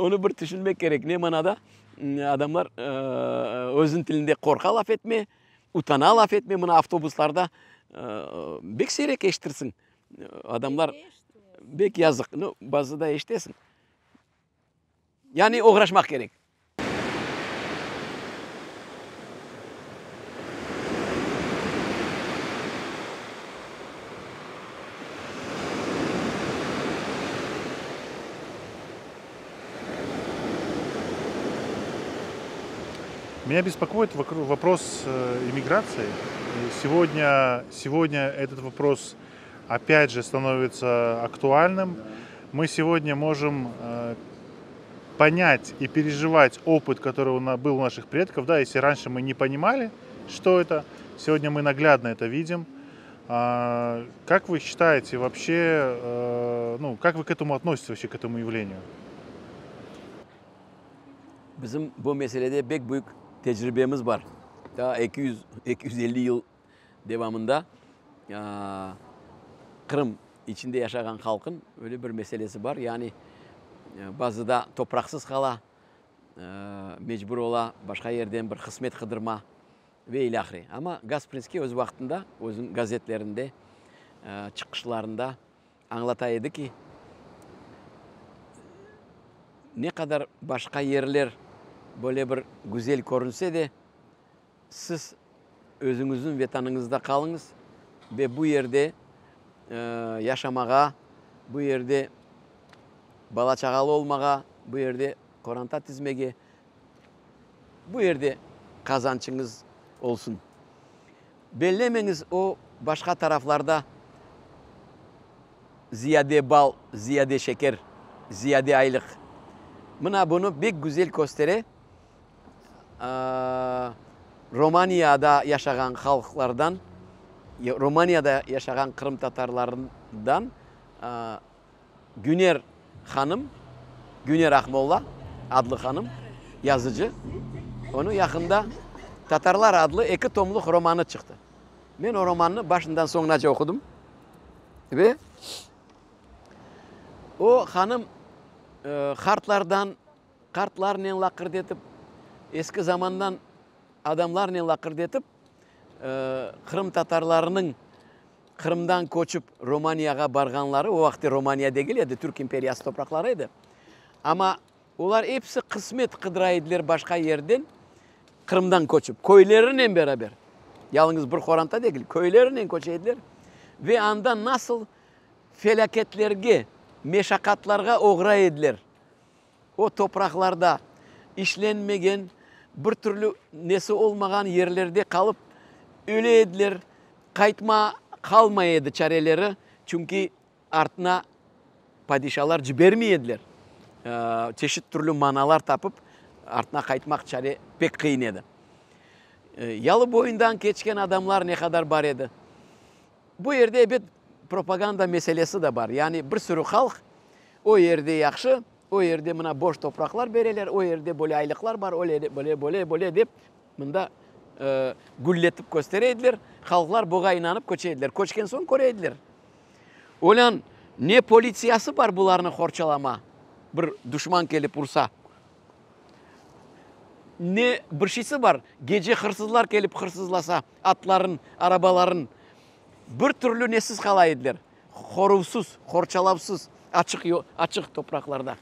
onu bir düşünmek gerek ne manada? адамдар э, өзінің тілінде қорқа етме утана алап етме мына автобустарда э, бек сирек естірсің адамдар бек язық ну базада яғни огырашмақ керек Меня беспокоит вопрос э, иммиграции. Сегодня, сегодня этот вопрос опять же становится актуальным. Мы сегодня можем э, понять и переживать опыт, который был у наших предков. Да, если раньше мы не понимали, что это, сегодня мы наглядно это видим. А, как вы считаете вообще, э, ну, как вы к этому относитесь вообще, к этому явлению? Bizim bu meselede pek büyük tecrübemiz var. Daha 200 250 yıl devamında ya, Kırım içinde yaşayan halkın öyle bir meselesi var. Yani e, bazı da topraksız kala, e, mecbur ola, başka yerden bir kısmet kıdırma ve ilahri. Ama Gasprinski öz vaktinde, özün gazetlerinde, e, çıkışlarında anlataydı ki ne kadar başka yerler бөле бір гүзел көрінсе де сіз өзіңіздің ветаныңызда қалыңыз бе бұл жерде ә, яшамаға бұл жерде бала шағалы олмаға бұл жерде құранта тізмеге бұл жерде қазаншыңыз олсын беллемеңіз о башқа тарафларда зияде бал зияде шекер зияде айлық мына бұны бек гүзел көстере Романияда яшаған халықлардан, Романияда яшаған қырым татарларындан Гүнер ханым, Гүнер Ахмолла адлы ханым, языжы. Оны яқында Татарлар адлы екі томлық романы шықты. Мен о романны башындан соңына оқыдым. Бе? О ханым e, kartlardan kartlar деп ескі заманнан адамлар не лақырды қырым татарларының қырымдан көшіп романияға барғанлары ол уақытта романия деген еді түрк империясы топырақлары еді ама олар епсі қысмет қыдырайдылар башқа ерден қырымдан көшіп көйлерінен берабер Ялыңыз бір қоранта дегіл көйлерінен koç edilir. Ве анда nasıl фелакетлерге, meşakkatlarga uğra еділер. О топрақларда işlenmegen, бір түрлі несі олмаған ерлерде қалып еділер, қайтма қалмай еді чарелері чүнки артына падишалар жібермейеділер ә, тешіт түрлі маналар тапып артына қайтмақ чаре пек қиын еді ялы бойындан кечкен адамлар не қадар бар еді бұл ерде бет пропаганда мәселесі де бар яғни бір сүрі халық о ерде яқшы ол жерде мына бош топырақлар берелер ол жерде бөле айлықлар бар ол бөле бөле бөле деп мында ә, гүллетіп көстерейділер халықлар бұға инанып көшеділер көшкен соң көрейділер олян не полициясы бар бұларны қоршалама бір душман келіп ұрса не біршісі бар геже қырсызлар келіп қырсызласа атларын арабаларын бір түрлі несіз қалайдылар хорусыз хорчалапсыз ашық ашық топырақларда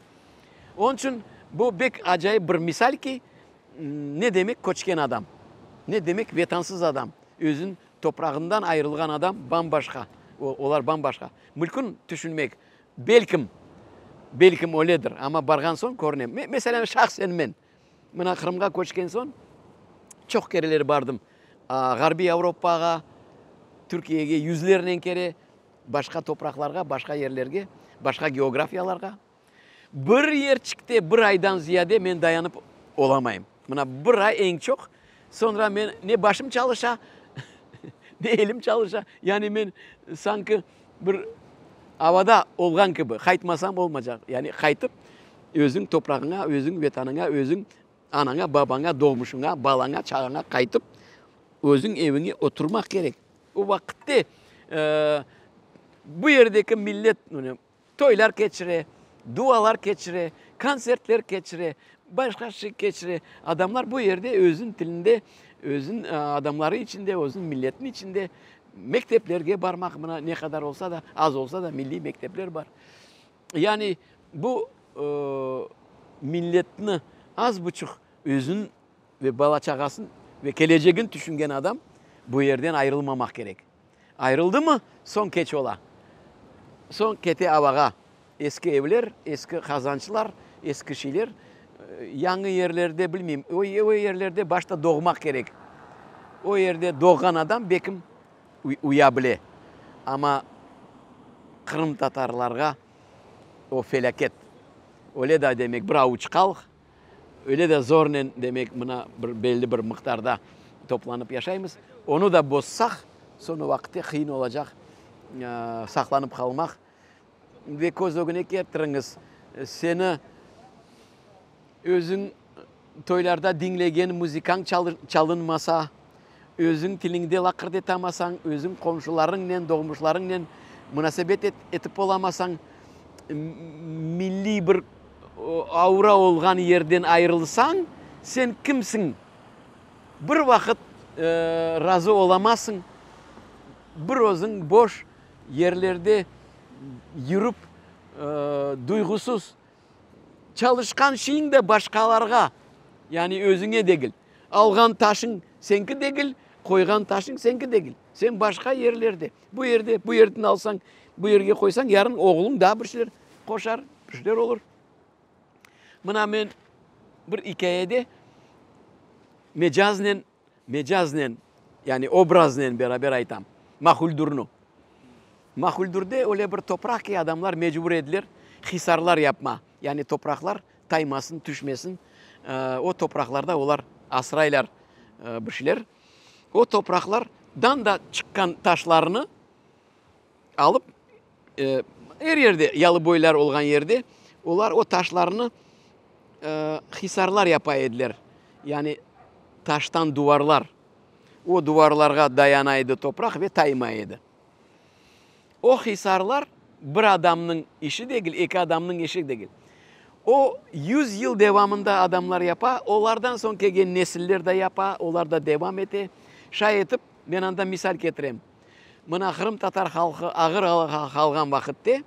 Onun için bu bir acayip bir misal ki ne demek koçken adam, ne demek vetansız adam, özün toprağından ayrılgan adam bambaşka, onlar bambaşka. Mülkün düşünmek, belkim, belkim öyledir ama bargan son korunayım. Mesela şahsen ben, ben Kırım'a koçken son çok kereleri bardım. Garbi Avrupa'ya, Türkiye'ye yüzlerinden kere, başka topraklarga, başka yerlerge, başka geografyalarga bir çıktı bir oydan ziyode men dayanıp olamayım. mana bir oy eng cho'q so'ngra men ne başım chalisha ne elim chalisha ya'ni men sanki bir avoda bo'lgan kabi qaytmasam olmayacak. ya'ni qaytib özün to'prog'ingga özün vataningga özün anana babangga do'mushingga balangga çağına qaytib özün evingga o'tirmoq kerak u vaqtda e, bu yerdagi millat to'ylar kechiri dualar keçire, konsertler keçire, başka şey keçire. Adamlar bu yerde özün dilinde, özün e, adamları içinde, özün milletin içinde mekteplerge barmak buna ne kadar olsa da az olsa da milli mektepler var. Yani bu e, milletini az buçuk özün ve balaçakasın ve geleceğin düşüngen adam bu yerden ayrılmamak gerek. Ayrıldı mı son keç ola. Son kete avaga. ескі евлер ескі қазаншылар ескішілер яңы ерлерде білмеймін ой ерлерде башта доғмақ керек о ерде доған адам бекім ұя біле ама қырым татарларға о фелакет оле да демек бір ауыч халық өле да зорнен демек мына бір белді бір мықтарда топланып яшаймыз оны да боссақ соны уақытта қиын олажақ ә, сақланып қалмақ көзөгүнө кеп туруңуз Сені өзің тойларда диңлеген музыкаң чалынмаса Өзің тилиңде лақырды тамасаң Өзің комшуларың мен доңмушларың менен мунасабет этип боламасаң милли бір аура олған жерден айрылсаң сен кімсің? бір вақыт разы оламасың, бір өзің өзүң бош жерлерде еріп ә, дұйғысыз чалышқан шейін де башқаларға яғни өзіңе дегіл алған ташың сенкі дегіл қойған ташың сенкі дегіл сен башқа ерлерде бұл ерде бұл ердіні алсаң бұл ерге қойсаң ярын оғылың да біршілер қошар біршілер олыр мына мен бір икаяде мечазнен мечазнен яғни образнен берабер айтам махуль Махулдурде оле бір топырақ ке адамлар мәжбүр еділер хисарлар япма. Яны топырақлар таймасын, түшмесін. О топырақларда олар асырайлар бүшілер. О топырақлар да чыққан ташларыны алып, әр ерде, ялы бойлар олған ерде, олар о ташларыны хисарлар япа еділер. Яны таштан дуарлар, О дуварларға даянайды топырақ ве еді о хисарлар бір адамның іші дегіл, екі адамның іші дегіл. О, 100 жыл девамында адамлар япа, олардан соң келген несілдер де япа, олар да девам ете. Шай етіп, мен анда мисал кетірем. Мына Қырым татар халқы ағыр қалған вақытте,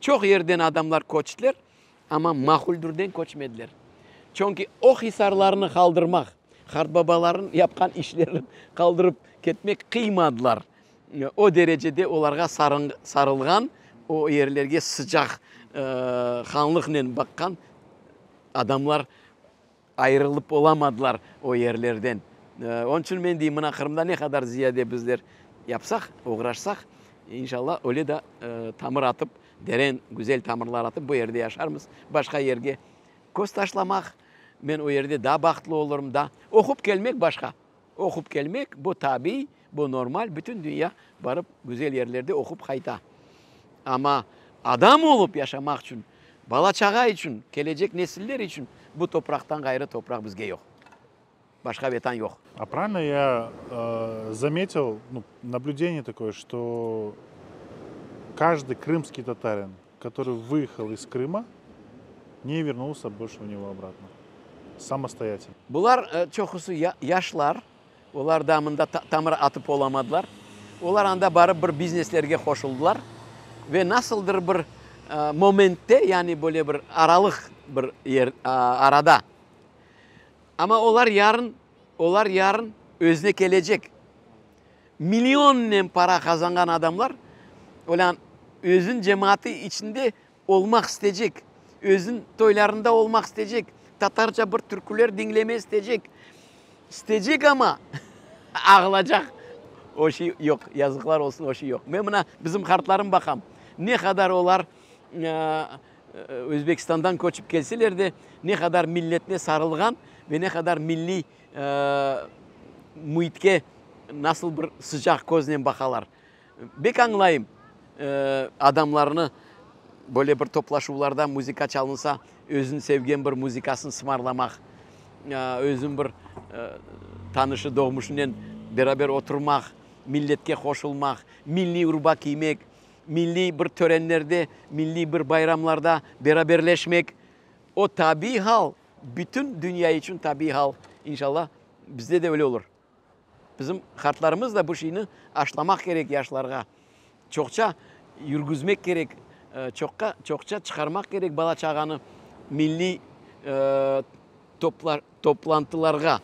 чоқ ерден адамлар көчтілер, ама мақұлдүрден көчмеділер. Чонки о хисарларыны қалдырмақ, қарт бабаларын япқан ішлерін қалдырып кетмек қимадылар о дәрежеде оларға сарын, сарылған о ерлерге сыжақ ханлықнен баққан адамлар айырылып оламадылар о ерлерден ә, оның үшін мен деймін ақырында не қадар зияде біздер япсақ оғырашсақ иншалла өле да ә, тамыр атып дәрен гүзел тамырлар атып бұл жерде яшармыз башқа ерге көз ташламақ мен ол жерде да бақытлы олырым да оқып келмек башқа оқып келмек бұл табиғи Bu normal. Bütün dünya varıp güzel yerlerde okup hayta. Ama adam olup yaşamak için, balaçağa için, gelecek nesiller için bu topraktan gayrı toprak bizge yok. Başka ватан yok. А правильно я э, заметил, ну, наблюдение такое, что каждый крымский татарин, который выехал из Крыма, не вернулся больше в него обратно. Самостоятельно. Булар э, я яшлар, олар дамында тамыр атып оламадылар олар анда барып бір бизнеслерге қошылдылар. ве насылдыр бір моментте яғни бөле бір аралық бір ер, арада ама олар ярын олар ярын өзіне келечек миллионнен пара қазанған адамлар олан өзін жемааты ішінде олмақ істечек өзін тойларында олмақ істечек татарша бір түркілер деңлеме істечек істеджек ама ағыла жақ оши йоқ язықлар осын оши йоқ мен мына біздің қартларым бақам не қадар олар э, өзбекстандан көчіп келселер де не қадар милетіне сарылған не қадар милли э, мұйтке насыл бір сыжақ көзінен бақалар бек аңлайым э, адамларыны более бір топлашуларда музыка чалынса өзін севген бір музыкасын сымарламақ өзім бір танышы доғмышынен берабер отырмақ милетке қошылмақ милли ұрба кимек милли бір төренлерде милли бір байрамларда бераберлешмек о таби хал бүтін дүния үшін таби хал иншалла бізде де өле олыр Бізім қартларымыз да бұл ашламақ керек яшларға чоқша жүргізмек керек чоққа чоқша шығармақ керек бала чағаны милли toplar, toplantılarga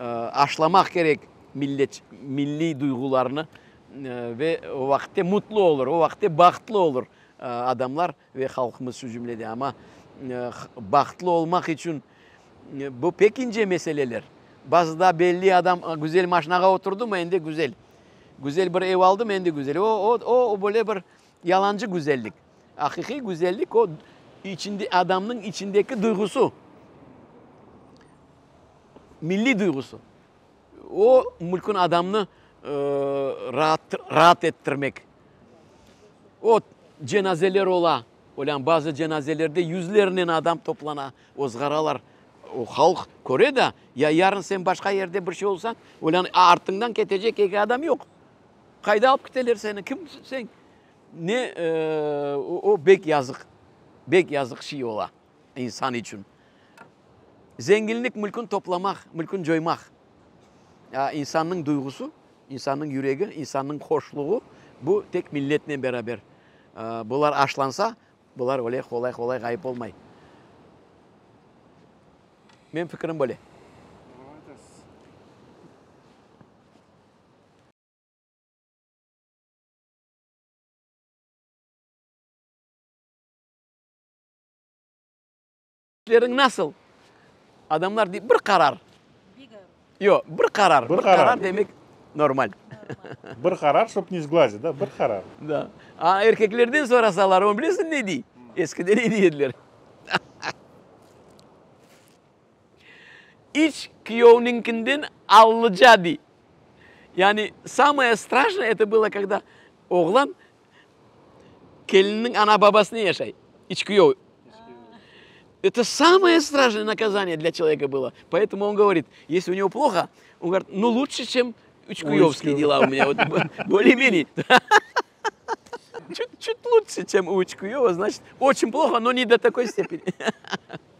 e, aşlamak gerek millet, milli duygularını e, ve o vakte mutlu olur, o vakte bahtlı olur e, adamlar ve halkımız şu cümlede ama e, bahtlı olmak için e, bu pek ince meseleler. Bazıda belli adam güzel maşnaga oturdu mu endi güzel. Güzel bir ev aldı mı endi güzel. O, o, o böyle bir yalancı güzellik. Hakiki güzellik o içinde adamın içindeki duygusu milli duygusu. O mülkün adamını e, rahat rahat ettirmek. O cenazeler ola, olan bazı cenazelerde yüzlerinin adam toplana, zgaralar, O halk Kore'de ya yarın sen başka yerde bir şey olsan, olan artından ketecek iki adam yok. Kayda alıp giderler seni. Kim sen? Ne e, o, o bek yazık. Bek yazık şey ola insan için. Зенгілік мүлкін топламақ, мүлкін жоймақ. Ә, инсанның дұйғысы, инсанның үрегі, инсанның қошылығы бұл тек милетінен берабер. Ә, бұлар ашланса, бұлар олай қолай қолай ғайып олмай. Мен пікірім болы. Әріңіз adamlar deyip bir karar. Yo, bir karar. Bir, bir karar. karar demek normal. bir karar, чтобы не сглазить, да? Bir karar. Да. А erkeklerden sorasalar, onu biliyorsun ne diye? Eskiden ne dediler? İç kıyovninkinden alıca di. Yani самое страшное это было, когда oğlan kelinin ana babasını yaşay. İç kıyov это самое страшное наказание для человека было. Поэтому он говорит, если у него плохо, он говорит, ну лучше, чем Учкуевские дела у меня, вот, более-менее. Чуть, чуть лучше, чем у Учкуева, значит, очень плохо, но не до такой степени.